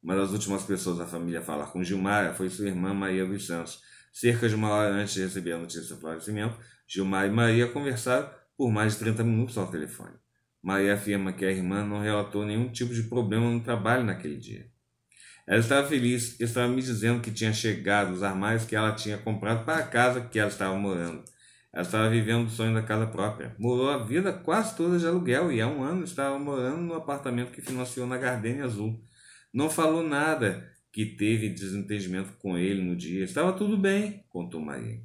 [SPEAKER 1] Uma das últimas pessoas da família a falar com Gilmar foi sua irmã Maria dos Santos. Cerca de uma hora antes de receber a notícia do falecimento, Gilmar e Maria conversaram por mais de 30 minutos ao telefone. Maria afirma que a irmã não relatou nenhum tipo de problema no trabalho naquele dia. Ela estava feliz, estava me dizendo que tinha chegado os armários que ela tinha comprado para a casa que ela estava morando. Ela estava vivendo o sonho da casa própria. Morou a vida quase toda de aluguel e há um ano estava morando no apartamento que financiou na Gardenia Azul. Não falou nada que teve desentendimento com ele no dia. Estava tudo bem, contou Maria.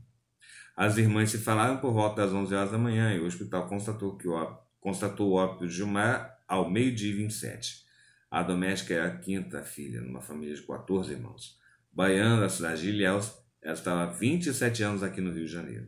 [SPEAKER 1] As irmãs se falaram por volta das 11 horas da manhã e o hospital constatou, que o, constatou o óbito de Gilmar ao meio-dia 27. A doméstica é a quinta filha, numa família de 14 irmãos. Baiana da cidade de Ilhéus, ela estava há 27 anos aqui no Rio de Janeiro.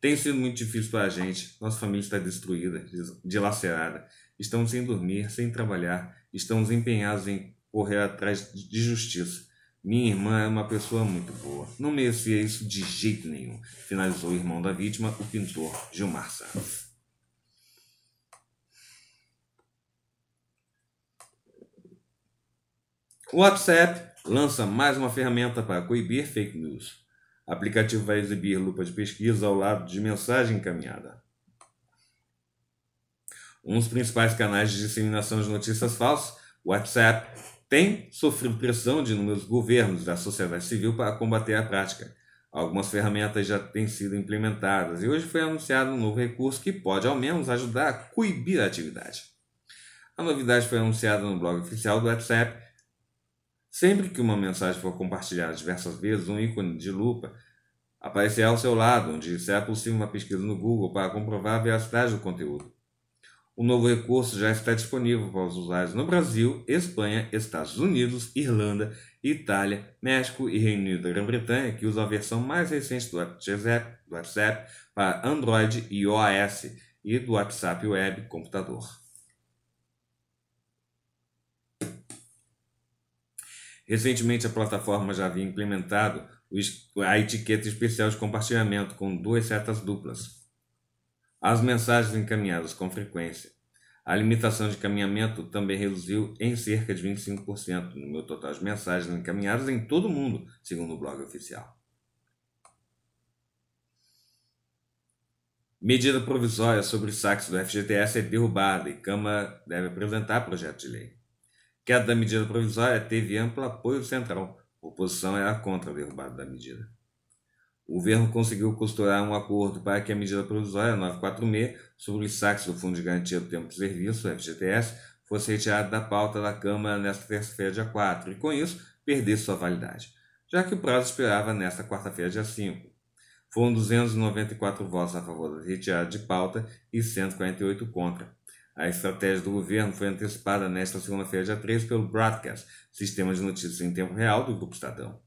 [SPEAKER 1] Tem sido muito difícil para a gente. Nossa família está destruída, dilacerada. Estamos sem dormir, sem trabalhar. Estamos empenhados em correr atrás de justiça. Minha irmã é uma pessoa muito boa. Não merecia isso de jeito nenhum. Finalizou o irmão da vítima, o pintor Gilmar Santos. O WhatsApp lança mais uma ferramenta para coibir fake news. O aplicativo vai exibir lupa de pesquisa ao lado de mensagem encaminhada. Um dos principais canais de disseminação de notícias falsas, o WhatsApp, tem sofrido pressão de inúmeros governos da sociedade civil para combater a prática. Algumas ferramentas já têm sido implementadas e hoje foi anunciado um novo recurso que pode, ao menos, ajudar a coibir a atividade. A novidade foi anunciada no blog oficial do WhatsApp Sempre que uma mensagem for compartilhada diversas vezes, um ícone de lupa aparecerá ao seu lado, onde será possível uma pesquisa no Google para comprovar a veracidade do conteúdo. O novo recurso já está disponível para os usuários no Brasil, Espanha, Estados Unidos, Irlanda, Itália, México e Reino Unido da Grã-Bretanha, que usam a versão mais recente do WhatsApp, do WhatsApp para Android e iOS e do WhatsApp Web Computador. Recentemente, a plataforma já havia implementado a etiqueta especial de compartilhamento com duas setas duplas. As mensagens encaminhadas com frequência. A limitação de caminhamento também reduziu em cerca de 25% no meu total de mensagens encaminhadas em todo o mundo, segundo o blog oficial. Medida provisória sobre saques do FGTS é derrubada e Câmara deve apresentar projeto de lei. Queda da medida provisória teve amplo apoio central. É a oposição era contra a derrubada da medida. O governo conseguiu costurar um acordo para que a medida provisória 946 sobre os saques do Fundo de Garantia do Tempo de Serviço, FGTS, fosse retirada da pauta da Câmara nesta terça-feira, dia 4, e com isso perdesse sua validade, já que o prazo esperava nesta quarta-feira, dia 5. Foram 294 votos a favor da retirada de pauta e 148 contra, a estratégia do governo foi antecipada nesta segunda-feira, dia 3, pelo Broadcast, sistema de notícias em tempo real do Grupo Estadão.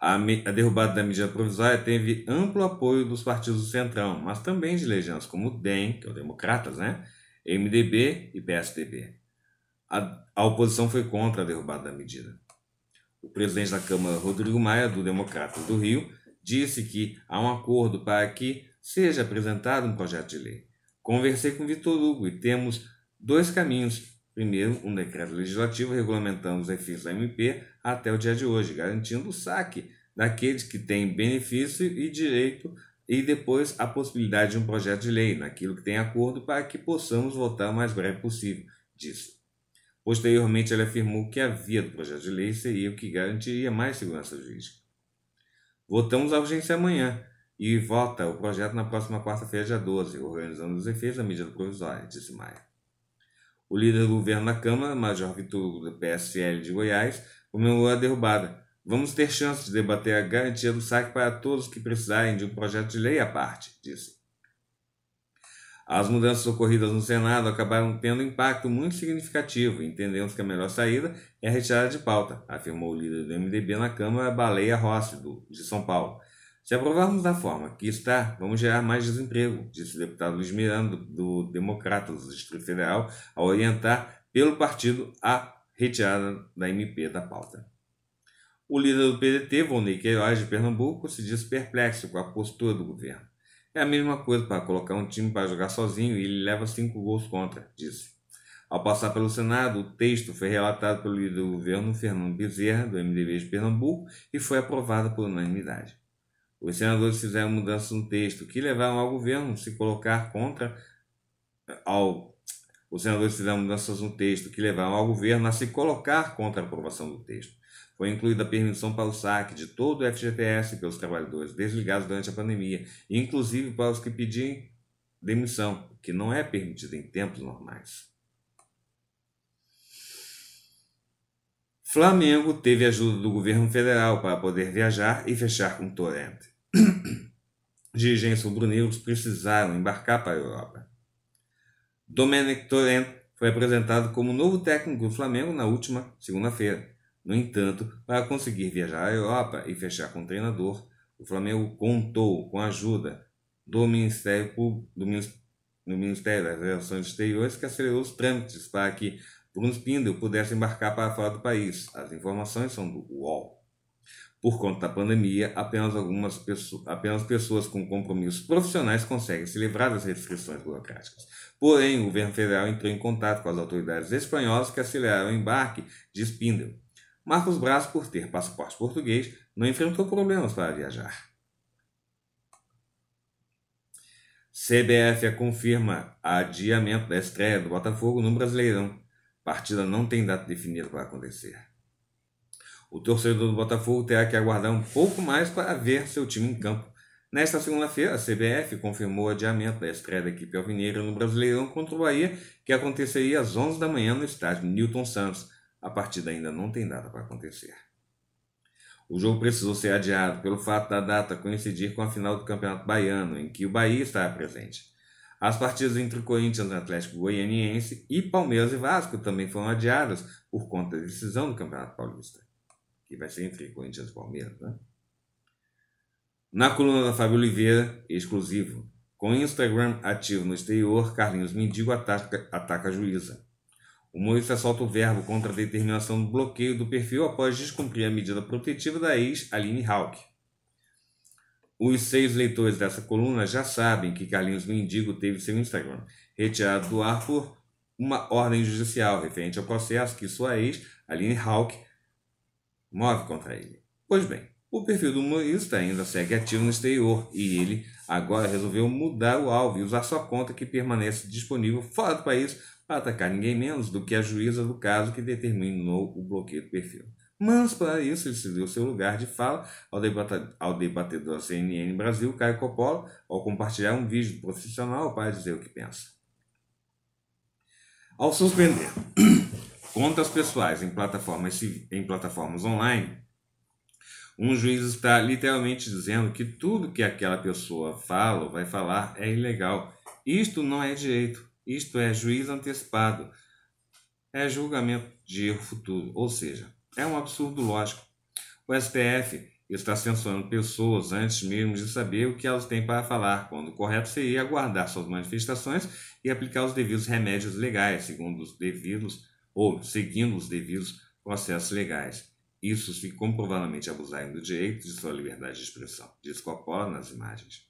[SPEAKER 1] A, a derrubada da medida provisória teve amplo apoio dos partidos do Centrão, mas também de legendas como o DEM, que é o Democratas, né? MDB e PSDB. A, a oposição foi contra a derrubada da medida. O presidente da Câmara, Rodrigo Maia, do Democratas do Rio, disse que há um acordo para que seja apresentado um projeto de lei. Conversei com Vitor Hugo e temos dois caminhos. Primeiro, um decreto legislativo regulamentando os efeitos da MP até o dia de hoje, garantindo o saque daqueles que têm benefício e direito e depois a possibilidade de um projeto de lei, naquilo que tem acordo, para que possamos votar o mais breve possível, disse. Posteriormente, ele afirmou que a via do projeto de lei seria o que garantiria mais segurança jurídica. Votamos a urgência amanhã, e vota o projeto na próxima quarta-feira, dia 12, organizando os efeitos da medida provisória, disse Maia. O líder do governo na Câmara, Major Vitor do PSL de Goiás, comemorou a derrubada. Vamos ter chance de debater a garantia do saque para todos que precisarem de um projeto de lei à parte, disse. As mudanças ocorridas no Senado acabaram tendo um impacto muito significativo. Entendemos que a melhor saída é a retirada de pauta, afirmou o líder do MDB na Câmara, Baleia Rossi, de São Paulo se aprovarmos da forma que está, vamos gerar mais desemprego, disse o deputado Luiz Miranda, do Democrata do Distrito Federal, ao orientar pelo partido a retirada da MP da pauta. O líder do PDT, Vonei Queiroz, de Pernambuco, se diz perplexo com a postura do governo. É a mesma coisa para colocar um time para jogar sozinho e ele leva cinco gols contra, disse. Ao passar pelo Senado, o texto foi relatado pelo líder do governo, Fernando Bezerra, do MDB de Pernambuco, e foi aprovado por unanimidade. Os senadores fizeram mudanças no texto que levaram ao governo se colocar contra ao os senadores fizeram mudanças no texto que levaram ao governo a se colocar contra a aprovação do texto. Foi incluída a permissão para o saque de todo o FGTS pelos trabalhadores desligados durante a pandemia, inclusive para os que pedirem demissão, que não é permitida em tempos normais. Flamengo teve ajuda do governo federal para poder viajar e fechar com Torrente. dirigentes rubro-negros precisaram embarcar para a Europa. Domenic Torrent foi apresentado como novo técnico do Flamengo na última segunda-feira. No entanto, para conseguir viajar à Europa e fechar com o treinador, o Flamengo contou com a ajuda do Ministério do Ministério das Relações Exteriores que acelerou os trâmites para que Bruno Spindel pudesse embarcar para fora do país. As informações são do UOL. Por conta da pandemia, apenas algumas pessoas, apenas pessoas com compromissos profissionais conseguem se livrar das restrições burocráticas. Porém, o governo federal entrou em contato com as autoridades espanholas que aceleraram o embarque de Spindle. Marcos Braz, por ter passaporte português, não enfrentou problemas para viajar. CBF confirma adiamento da estreia do Botafogo no Brasileirão. Partida não tem data definida para acontecer. O torcedor do Botafogo terá que aguardar um pouco mais para ver seu time em campo. Nesta segunda-feira, a CBF confirmou o adiamento da estreia da equipe alvineira no Brasileirão contra o Bahia, que aconteceria às 11 da manhã no estádio Newton Santos. A partida ainda não tem data para acontecer. O jogo precisou ser adiado pelo fato da data coincidir com a final do Campeonato Baiano, em que o Bahia estava presente. As partidas entre Corinthians, Atlético Goianiense e Palmeiras e Vasco também foram adiadas por conta da decisão do Campeonato Paulista que vai ser entre Corinthians e Palmeiras, né? Na coluna da Fábio Oliveira, exclusivo. Com Instagram ativo no exterior, Carlinhos Mendigo ataca, ataca a juíza. O Moisés solta o verbo contra a determinação do bloqueio do perfil após descumprir a medida protetiva da ex-Aline Hawk. Os seis leitores dessa coluna já sabem que Carlinhos Mendigo teve seu Instagram retirado do ar por uma ordem judicial referente ao processo que sua ex, Aline Hawk, move contra ele. Pois bem, o perfil do humorista tá ainda segue ativo no exterior e ele agora resolveu mudar o alvo e usar sua conta que permanece disponível fora do país para atacar ninguém menos do que a juíza do caso que determinou o bloqueio do perfil. Mas, para isso, ele cedeu seu lugar de fala ao, ao debatedor da CNN Brasil, Caio Coppola, ao compartilhar um vídeo profissional para dizer o que pensa. Ao suspender contas pessoais em plataformas, em plataformas online, um juiz está literalmente dizendo que tudo que aquela pessoa fala ou vai falar é ilegal. Isto não é direito, isto é juiz antecipado, é julgamento de erro futuro, ou seja, é um absurdo lógico. O STF está censurando pessoas antes mesmo de saber o que elas têm para falar, quando o correto seria aguardar suas manifestações e aplicar os devidos remédios legais, segundo os devidos ou seguindo os devidos processos legais. Isso se comprovadamente abusarem do direito de sua liberdade de expressão, diz Coppola nas imagens.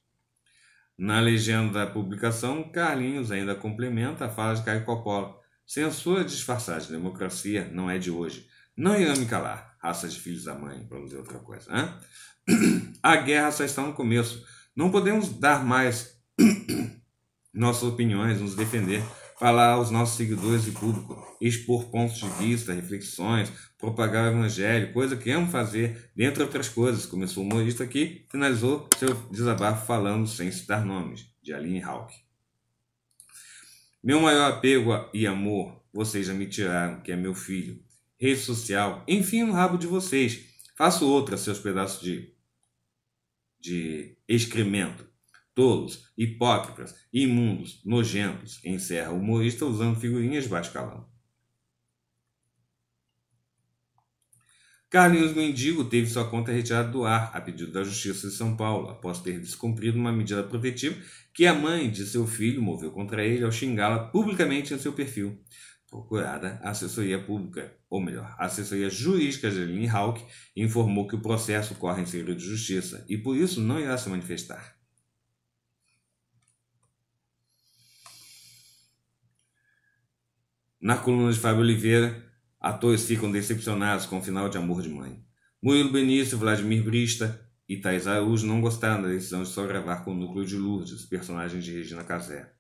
[SPEAKER 1] Na legenda da publicação, Carlinhos ainda complementa a fala de Caio Coppola. Censura disfarçada de democracia não é de hoje. Não irá me calar, raça de filhos da mãe, para dizer outra coisa. Né? A guerra só está no começo. Não podemos dar mais nossas opiniões, nos defender falar aos nossos seguidores e público, expor pontos de vista, reflexões, propagar o evangelho, coisa que amo fazer, dentre outras coisas. Começou o humorista aqui, finalizou seu desabafo falando sem citar nomes, de Aline Hawk. Meu maior apego e amor, vocês já me tiraram, que é meu filho. Rede social, enfim, no rabo de vocês. Faço outra, seus pedaços de, de excremento tolos, hipócritas, imundos, nojentos, encerra o humorista usando figurinhas baixo calão. Carlinhos Mendigo teve sua conta retirada do ar a pedido da Justiça de São Paulo, após ter descumprido uma medida protetiva que a mãe de seu filho moveu contra ele ao xingá-la publicamente em seu perfil. Procurada, a assessoria pública, ou melhor, a assessoria jurídica de Aline Hawke, informou que o processo corre em segredo de justiça e por isso não irá se manifestar. Na coluna de Fábio Oliveira, atores ficam decepcionados com o final de Amor de Mãe. Murilo Benício, Vladimir Brista e Thais Araújo não gostaram da decisão de só gravar com o núcleo de Lourdes, personagem de Regina Casé.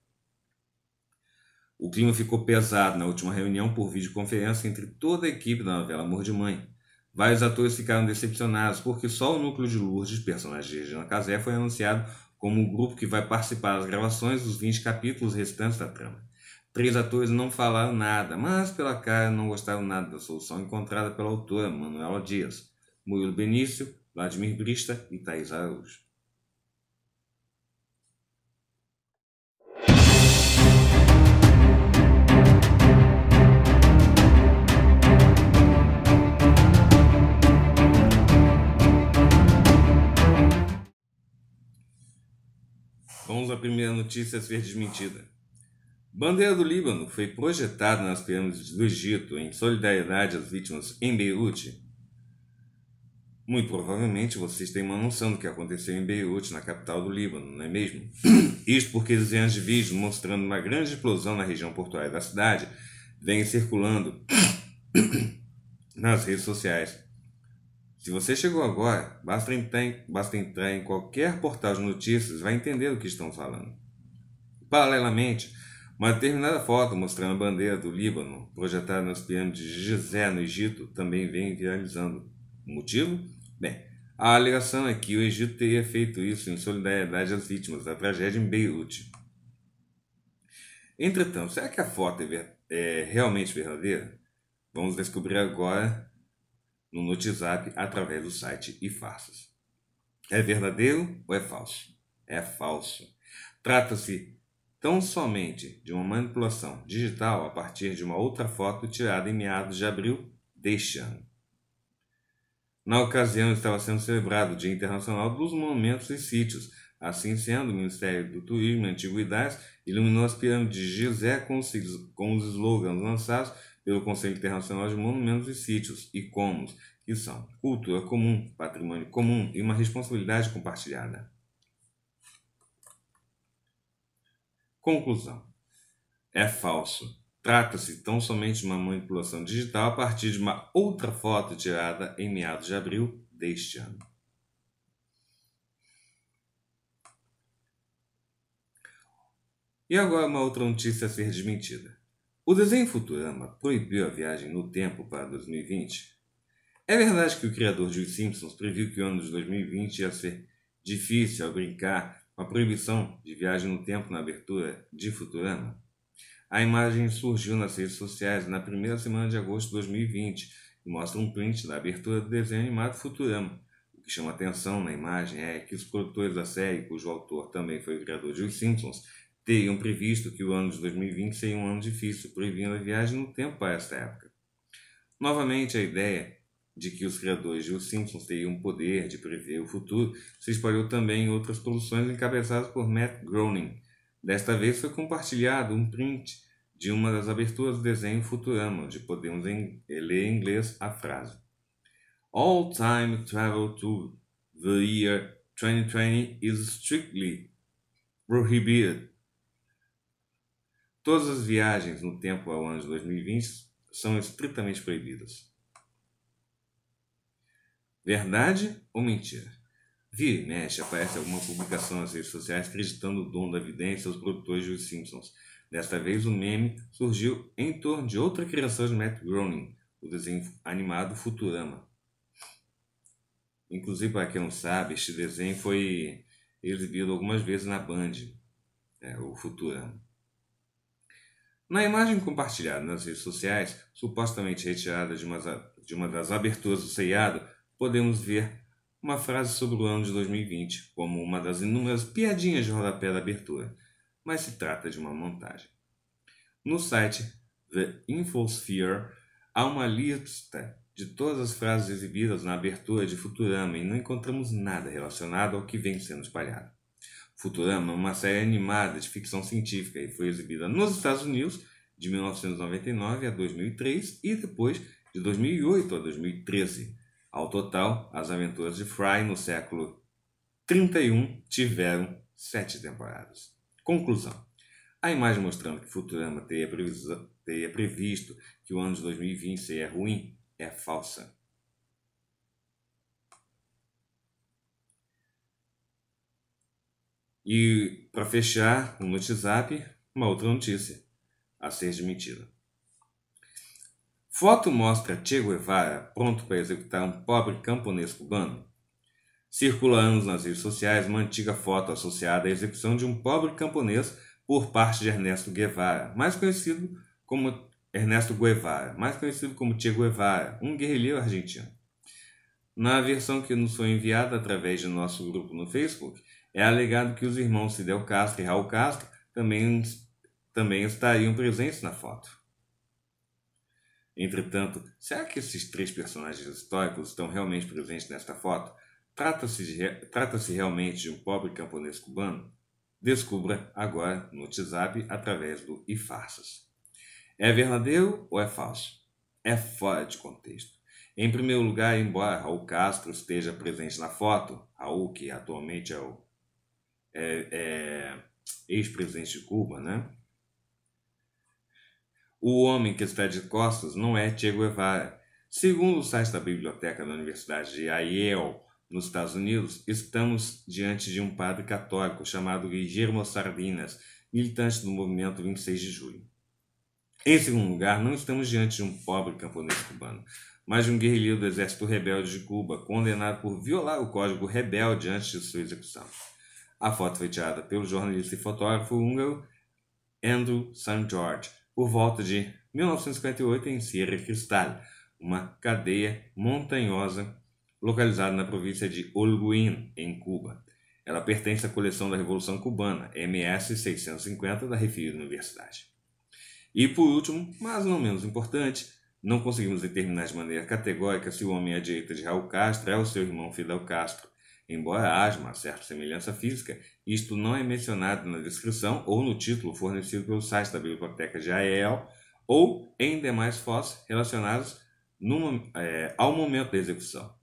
[SPEAKER 1] O clima ficou pesado na última reunião por videoconferência entre toda a equipe da novela Amor de Mãe. Vários atores ficaram decepcionados porque só o núcleo de Lourdes, personagem de Regina Casé, foi anunciado como o grupo que vai participar das gravações dos 20 capítulos restantes da trama. Três atores não falaram nada, mas pela cara não gostaram nada da solução encontrada pela autora Manuela Dias, Murilo Benício, Vladimir Brista e Thais Araújo. Vamos à primeira notícia a ser desmentida. Bandeira do Líbano foi projetada nas pirâmides do Egito em solidariedade às vítimas em Beirute. Muito provavelmente vocês têm uma noção do que aconteceu em Beirute, na capital do Líbano, não é mesmo? Isto porque dezenas de vídeos mostrando uma grande explosão na região portuária da cidade vêm circulando nas redes sociais. Se você chegou agora, basta entrar, em, basta entrar em qualquer portal de notícias vai entender o que estão falando. Paralelamente, uma determinada foto mostrando a bandeira do Líbano projetada nas pirâmides de Gizé, no Egito, também vem viralizando. O motivo? Bem, a alegação é que o Egito teria feito isso em solidariedade às vítimas da tragédia em Beirute. Entretanto, será que a foto é, ver, é realmente verdadeira? Vamos descobrir agora no NotiZap através do site e farsas. É verdadeiro ou é falso? É falso. Trata-se tão somente de uma manipulação digital a partir de uma outra foto tirada em meados de abril deste ano. Na ocasião, estava sendo celebrado o Dia Internacional dos Monumentos e Sítios. Assim sendo, o Ministério do Turismo e Antiguidades iluminou as pirâmides de Gizé com os, com os slogans lançados pelo Conselho Internacional de Monumentos e Sítios, e comos, que são cultura comum, patrimônio comum e uma responsabilidade compartilhada. Conclusão: é falso. Trata-se tão somente de uma manipulação digital a partir de uma outra foto tirada em meados de abril deste ano. E agora uma outra notícia a ser desmentida. O desenho Futurama proibiu a viagem no tempo para 2020? É verdade que o criador de Os Simpsons previu que o ano de 2020 ia ser difícil ao brincar uma proibição de viagem no tempo na abertura de Futurama. A imagem surgiu nas redes sociais na primeira semana de agosto de 2020 e mostra um print da abertura do desenho animado Futurama. O que chama atenção na imagem é que os produtores da série, cujo autor também foi o criador de Os Simpsons, teriam previsto que o ano de 2020 seria um ano difícil, proibindo a viagem no tempo para esta época. Novamente, a ideia de que os criadores de Os Simpsons teriam poder de prever o futuro se espalhou também em outras produções encabeçadas por Matt Groening. Desta vez foi compartilhado um print de uma das aberturas do desenho Futurama, onde podemos em, ler em inglês a frase: All time travel to the year 2020 is strictly prohibited. Todas as viagens no tempo ao ano de 2020 são estritamente proibidas. Verdade ou mentira? Vi, né, e mexe, aparece alguma publicação nas redes sociais acreditando o dom da evidência aos produtores dos Simpsons. Desta vez, o meme surgiu em torno de outra criação de Matt Groening, o desenho animado Futurama. Inclusive, para quem não sabe, este desenho foi exibido algumas vezes na Band, é, o Futurama. Na imagem compartilhada nas redes sociais, supostamente retirada de uma, de uma das aberturas do seiado podemos ver uma frase sobre o ano de 2020 como uma das inúmeras piadinhas de rodapé da abertura, mas se trata de uma montagem. No site The Infosphere há uma lista de todas as frases exibidas na abertura de Futurama e não encontramos nada relacionado ao que vem sendo espalhado. Futurama é uma série animada de ficção científica e foi exibida nos Estados Unidos de 1999 a 2003 e depois de 2008 a 2013. Ao total, as aventuras de Fry no século 31 tiveram sete temporadas. Conclusão. A imagem mostrando que Futurama teria, previso, teria previsto que o ano de 2020 seria ruim é falsa. E, para fechar, o WhatsApp, uma outra notícia a ser desmentida. Foto mostra Che Guevara pronto para executar um pobre camponês cubano. Circula anos nas redes sociais uma antiga foto associada à execução de um pobre camponês por parte de Ernesto Guevara, mais conhecido como Ernesto Guevara, mais conhecido como Che Guevara, um guerrilheiro argentino. Na versão que nos foi enviada através de nosso grupo no Facebook, é alegado que os irmãos Fidel Castro e Raul Castro também, também estariam presentes na foto. Entretanto, será que esses três personagens históricos estão realmente presentes nesta foto? Trata-se Trata realmente de um pobre camponês cubano? Descubra agora no WhatsApp através do e farsas. É verdadeiro ou é falso? É fora de contexto. Em primeiro lugar, embora Raul Castro esteja presente na foto, Raul, que atualmente é o é, é, ex-presidente de Cuba, né? O homem que está de costas não é Che Guevara. Segundo o site da biblioteca da Universidade de Yale, nos Estados Unidos, estamos diante de um padre católico chamado Guillermo Sardinas, militante do movimento 26 de julho. Em segundo lugar, não estamos diante de um pobre camponês cubano, mas de um guerrilheiro do exército rebelde de Cuba, condenado por violar o código rebelde antes de sua execução. A foto foi tirada pelo jornalista e fotógrafo húngaro Andrew St. George, por volta de 1958, em Sierra Cristal, uma cadeia montanhosa localizada na província de Holguín, em Cuba. Ela pertence à coleção da Revolução Cubana, MS 650, da Refil Universidade. E por último, mas não menos importante, não conseguimos determinar de maneira categórica se o homem à direita de Raul Castro é o seu irmão Fidel Castro Embora haja uma certa semelhança física, isto não é mencionado na descrição ou no título fornecido pelo site da Biblioteca de AEL ou em demais fósseis relacionados é, ao momento da execução.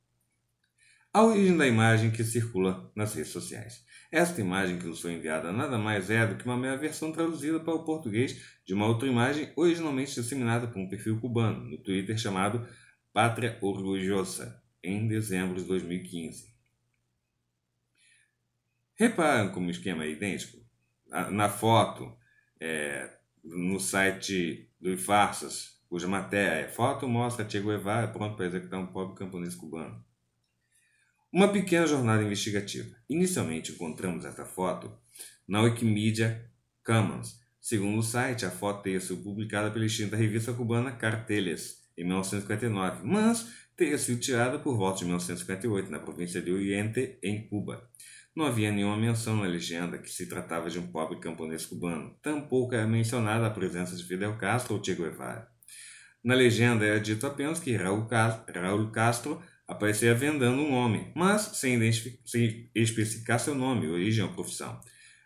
[SPEAKER 1] A origem da imagem que circula nas redes sociais. Esta imagem que nos foi enviada nada mais é do que uma meia versão traduzida para o português de uma outra imagem originalmente disseminada por um perfil cubano no Twitter chamado Pátria Orgulhosa, em dezembro de 2015. Reparem como o esquema é idêntico? Na, foto, é, no site do Farsas, cuja matéria é Foto mostra Che Guevara é pronto para executar um pobre camponês cubano. Uma pequena jornada investigativa. Inicialmente encontramos esta foto na Wikimedia Commons. Segundo o site, a foto teria sido publicada pela extinta revista cubana Carteles em 1959, mas teria sido tirada por volta de 1958 na província de Oriente, em Cuba. Não havia nenhuma menção na legenda que se tratava de um pobre camponês cubano. Tampouco era mencionada a presença de Fidel Castro ou Che Guevara. Na legenda era dito apenas que Raul Castro, aparecia vendando um homem, mas sem, sem especificar seu nome, origem ou profissão.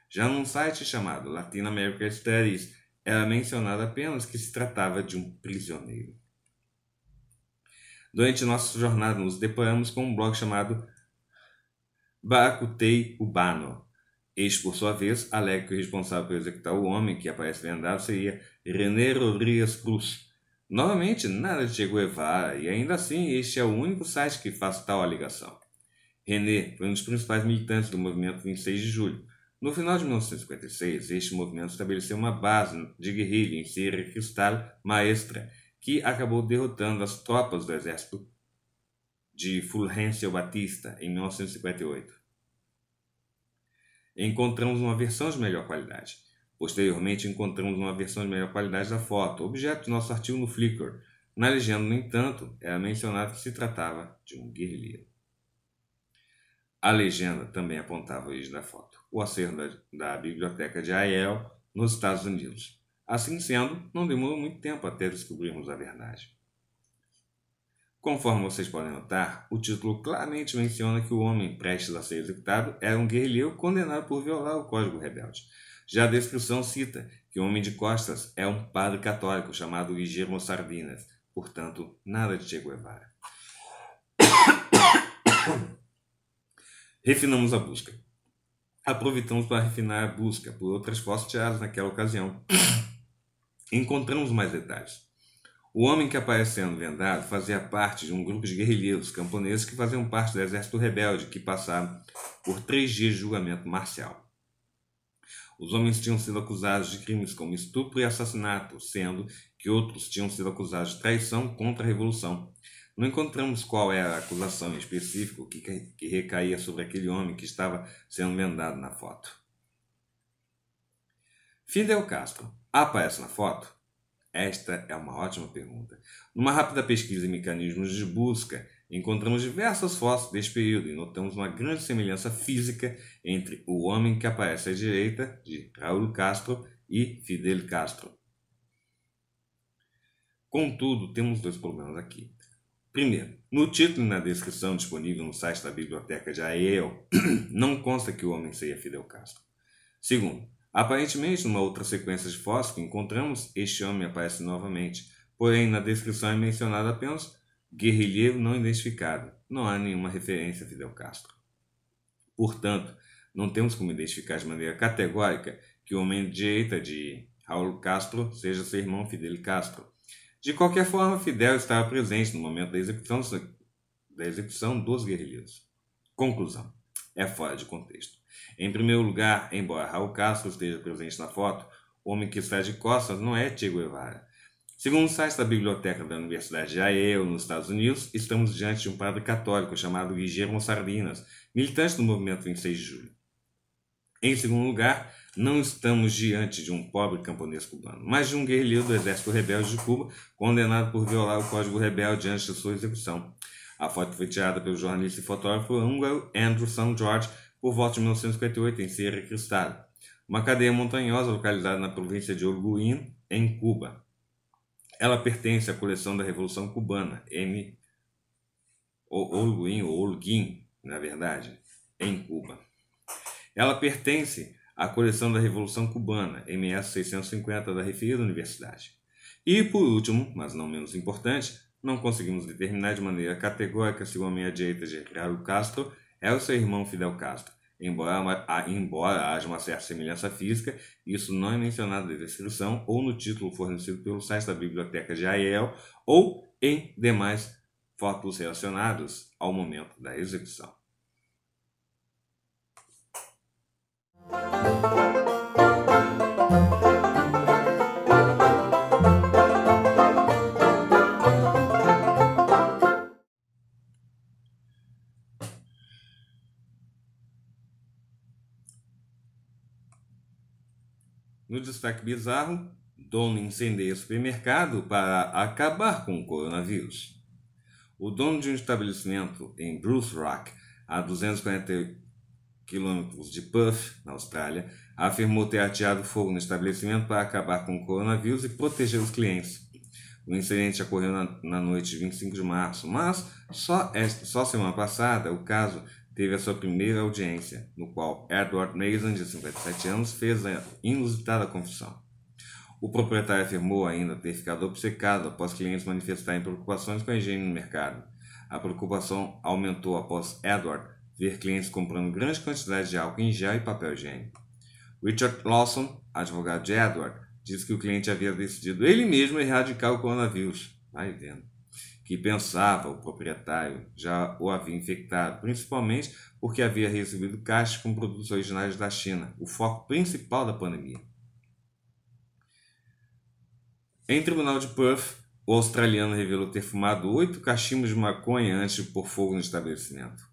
[SPEAKER 1] Já num site chamado Latin America Studies, era mencionado apenas que se tratava de um prisioneiro. Durante nossa jornada, nos deparamos com um blog chamado Barakutei Ubano. Este, por sua vez, alega que o responsável por executar o homem que aparece vendado seria René Rodrigues Cruz. Novamente, nada de Che Guevara, e ainda assim este é o único site que faz tal alegação. René foi um dos principais militantes do movimento 26 de julho. No final de 1956, este movimento estabeleceu uma base de guerrilha em Sierra Cristal Maestra, que acabou derrotando as tropas do exército de Fulgencio Batista, em 1958. Encontramos uma versão de melhor qualidade. Posteriormente, encontramos uma versão de melhor qualidade da foto, objeto do nosso artigo no Flickr. Na legenda, no entanto, era mencionado que se tratava de um guerrilheiro. A legenda também apontava o origem da foto, o acervo da, da biblioteca de Aiel, nos Estados Unidos. Assim sendo, não demorou muito tempo até descobrirmos a verdade. Conforme vocês podem notar, o título claramente menciona que o homem prestes a ser executado era é um guerrilheiro condenado por violar o Código Rebelde. Já a descrição cita que o homem de costas é um padre católico chamado Guillermo Sardinas, portanto, nada de Che Guevara. Refinamos a busca. Aproveitamos para refinar a busca por outras fotos tiradas naquela ocasião. Encontramos mais detalhes. O homem que sendo vendado fazia parte de um grupo de guerrilheiros camponeses que faziam parte do exército rebelde, que passaram por três dias de julgamento marcial. Os homens tinham sido acusados de crimes como estupro e assassinato, sendo que outros tinham sido acusados de traição contra a revolução. Não encontramos qual era a acusação em específico que, que recaía sobre aquele homem que estava sendo vendado na foto. Fidel Castro aparece na foto esta é uma ótima pergunta. Numa rápida pesquisa em mecanismos de busca, encontramos diversas fotos deste período e notamos uma grande semelhança física entre o homem que aparece à direita de Raul Castro e Fidel Castro. Contudo, temos dois problemas aqui. Primeiro, no título e na descrição disponível no site da Biblioteca de Ael, não consta que o homem seja Fidel Castro. Segundo, Aparentemente, numa outra sequência de fotos que encontramos, este homem aparece novamente, porém na descrição é mencionado apenas guerrilheiro não identificado. Não há nenhuma referência a Fidel Castro. Portanto, não temos como identificar de maneira categórica que o homem de direita de Raul Castro seja seu irmão Fidel Castro. De qualquer forma, Fidel estava presente no momento da execução, da execução dos guerrilheiros. Conclusão é fora de contexto. Em primeiro lugar, embora Raul Castro esteja presente na foto, o homem que está de costas não é Che Guevara. Segundo o site da biblioteca da Universidade de Yale, nos Estados Unidos, estamos diante de um padre católico chamado Guillermo Sardinas, militante do movimento 26 de julho. Em segundo lugar, não estamos diante de um pobre camponês cubano, mas de um guerrilheiro do exército rebelde de Cuba, condenado por violar o Código Rebelde antes de sua execução. A foto foi tirada pelo jornalista e fotógrafo húngaro Andrew St. George por volta de 1958 em Sierra Cristal, uma cadeia montanhosa localizada na província de Holguín, em Cuba. Ela pertence à coleção da Revolução Cubana, M. Holguín, ou Holguín, na verdade, em Cuba. Ela pertence à coleção da Revolução Cubana, MS 650, da referida universidade. E, por último, mas não menos importante, não conseguimos determinar de maneira categórica se o homem à direita de Raul Castro é o seu irmão Fidel Castro. Embora, embora haja uma certa semelhança física, isso não é mencionado na descrição ou no título fornecido pelo site da Biblioteca de Aiel ou em demais fotos relacionados ao momento da execução. No destaque bizarro, dono incendeia supermercado para acabar com o coronavírus. O dono de um estabelecimento em Bruce Rock, a 240 quilômetros de Perth, na Austrália, afirmou ter ateado fogo no estabelecimento para acabar com o coronavírus e proteger os clientes. O incidente ocorreu na, na noite de 25 de março, mas só, esta, só semana passada o caso teve a sua primeira audiência, no qual Edward Mason, de 57 anos, fez a inusitada confissão. O proprietário afirmou ainda ter ficado obcecado após clientes manifestarem preocupações com a higiene no mercado. A preocupação aumentou após Edward ver clientes comprando grandes quantidades de álcool em gel e papel higiênico. Richard Lawson, advogado de Edward, disse que o cliente havia decidido ele mesmo erradicar o coronavírus. Vai vendo que pensava o proprietário já o havia infectado, principalmente porque havia recebido caixas com produtos originários da China, o foco principal da pandemia. Em tribunal de Perth, o australiano revelou ter fumado oito cachimbos de maconha antes de pôr fogo no estabelecimento.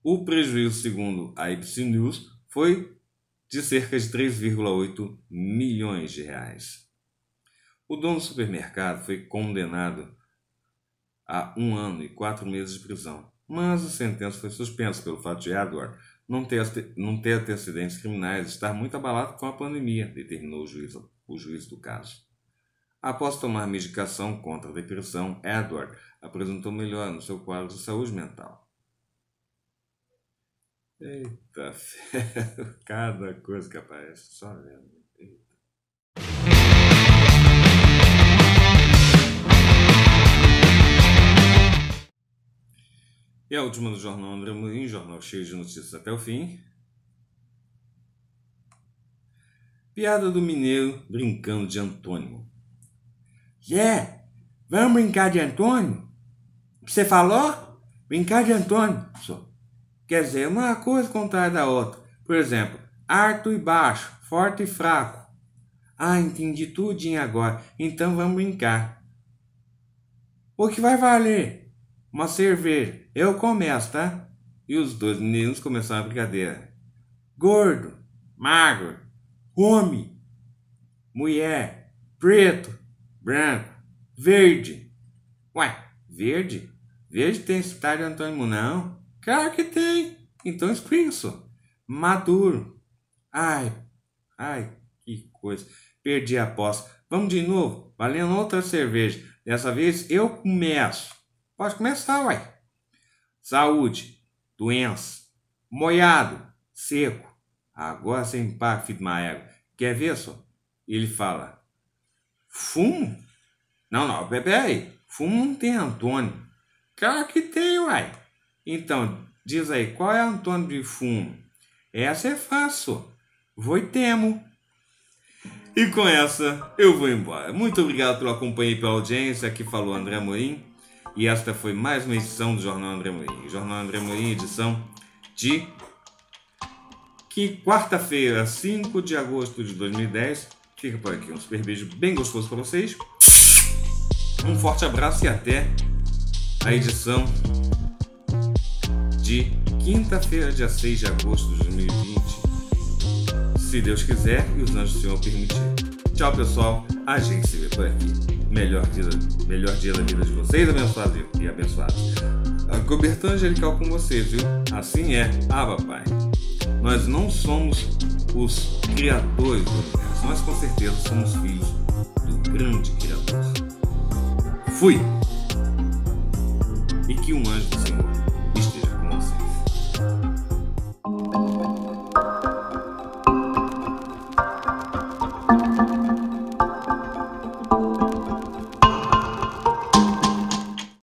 [SPEAKER 1] O prejuízo, segundo a ABC News, foi de cerca de 3,8 milhões de reais. O dono do supermercado foi condenado a um ano e quatro meses de prisão, mas a sentença foi suspensa pelo fato de Edward ah, não ter, não ter antecedentes criminais e estar muito abalado com a pandemia, determinou o juiz, o juiz do caso. Após tomar medicação contra a depressão, Edward apresentou melhor no seu quadro de saúde mental. Eita, cada coisa que aparece, só vendo. E a última do Jornal André Mourinho, jornal cheio de notícias até o fim. Piada do mineiro brincando de Antônio. Zé, vamos brincar de Antônio? Você falou? Brincar de Antônio. Só. Quer dizer, uma coisa contrária da outra. Por exemplo, alto e baixo, forte e fraco. Ah, entendi tudinho agora. Então vamos brincar. O que vai valer? Uma cerveja. Eu começo, tá? E os dois meninos começaram a brincadeira. Gordo, magro, homem, mulher, preto, branco, verde. Ué, verde? Verde tem cidade antônio não? Claro que tem. Então isso. Maduro. Ai, ai, que coisa. Perdi a aposta. Vamos de novo, valendo outra cerveja. Dessa vez eu começo. Pode começar, uai. Saúde, doença, moiado, seco. Agora você pá, filho de uma égua. Quer ver só? Ele fala: Fumo? Não, não, peraí. Fumo não tem Antônio. Claro que tem, uai. Então, diz aí, qual é Antônio de fumo? Essa é fácil. Vou E com essa, eu vou embora. Muito obrigado pelo acompanho e pela audiência. Aqui falou André Morim. E esta foi mais uma edição do Jornal André Moim. Jornal André Moim, edição de que quarta-feira, 5 de agosto de 2010. Fica por aqui um super beijo bem gostoso para vocês. Um forte abraço e até a edição de quinta-feira, dia 6 de agosto de 2020. Se Deus quiser e os anjos do Senhor permitir. Tchau, pessoal. A gente se vê por aqui. Melhor dia, melhor dia da vida de vocês, abençoados e abençoados. A cobertura angelical com vocês, viu? Assim é. Ah, papai. Nós não somos os criadores do universo. Nós, com certeza, somos filhos do grande criador. Fui! E que um anjo do Senhor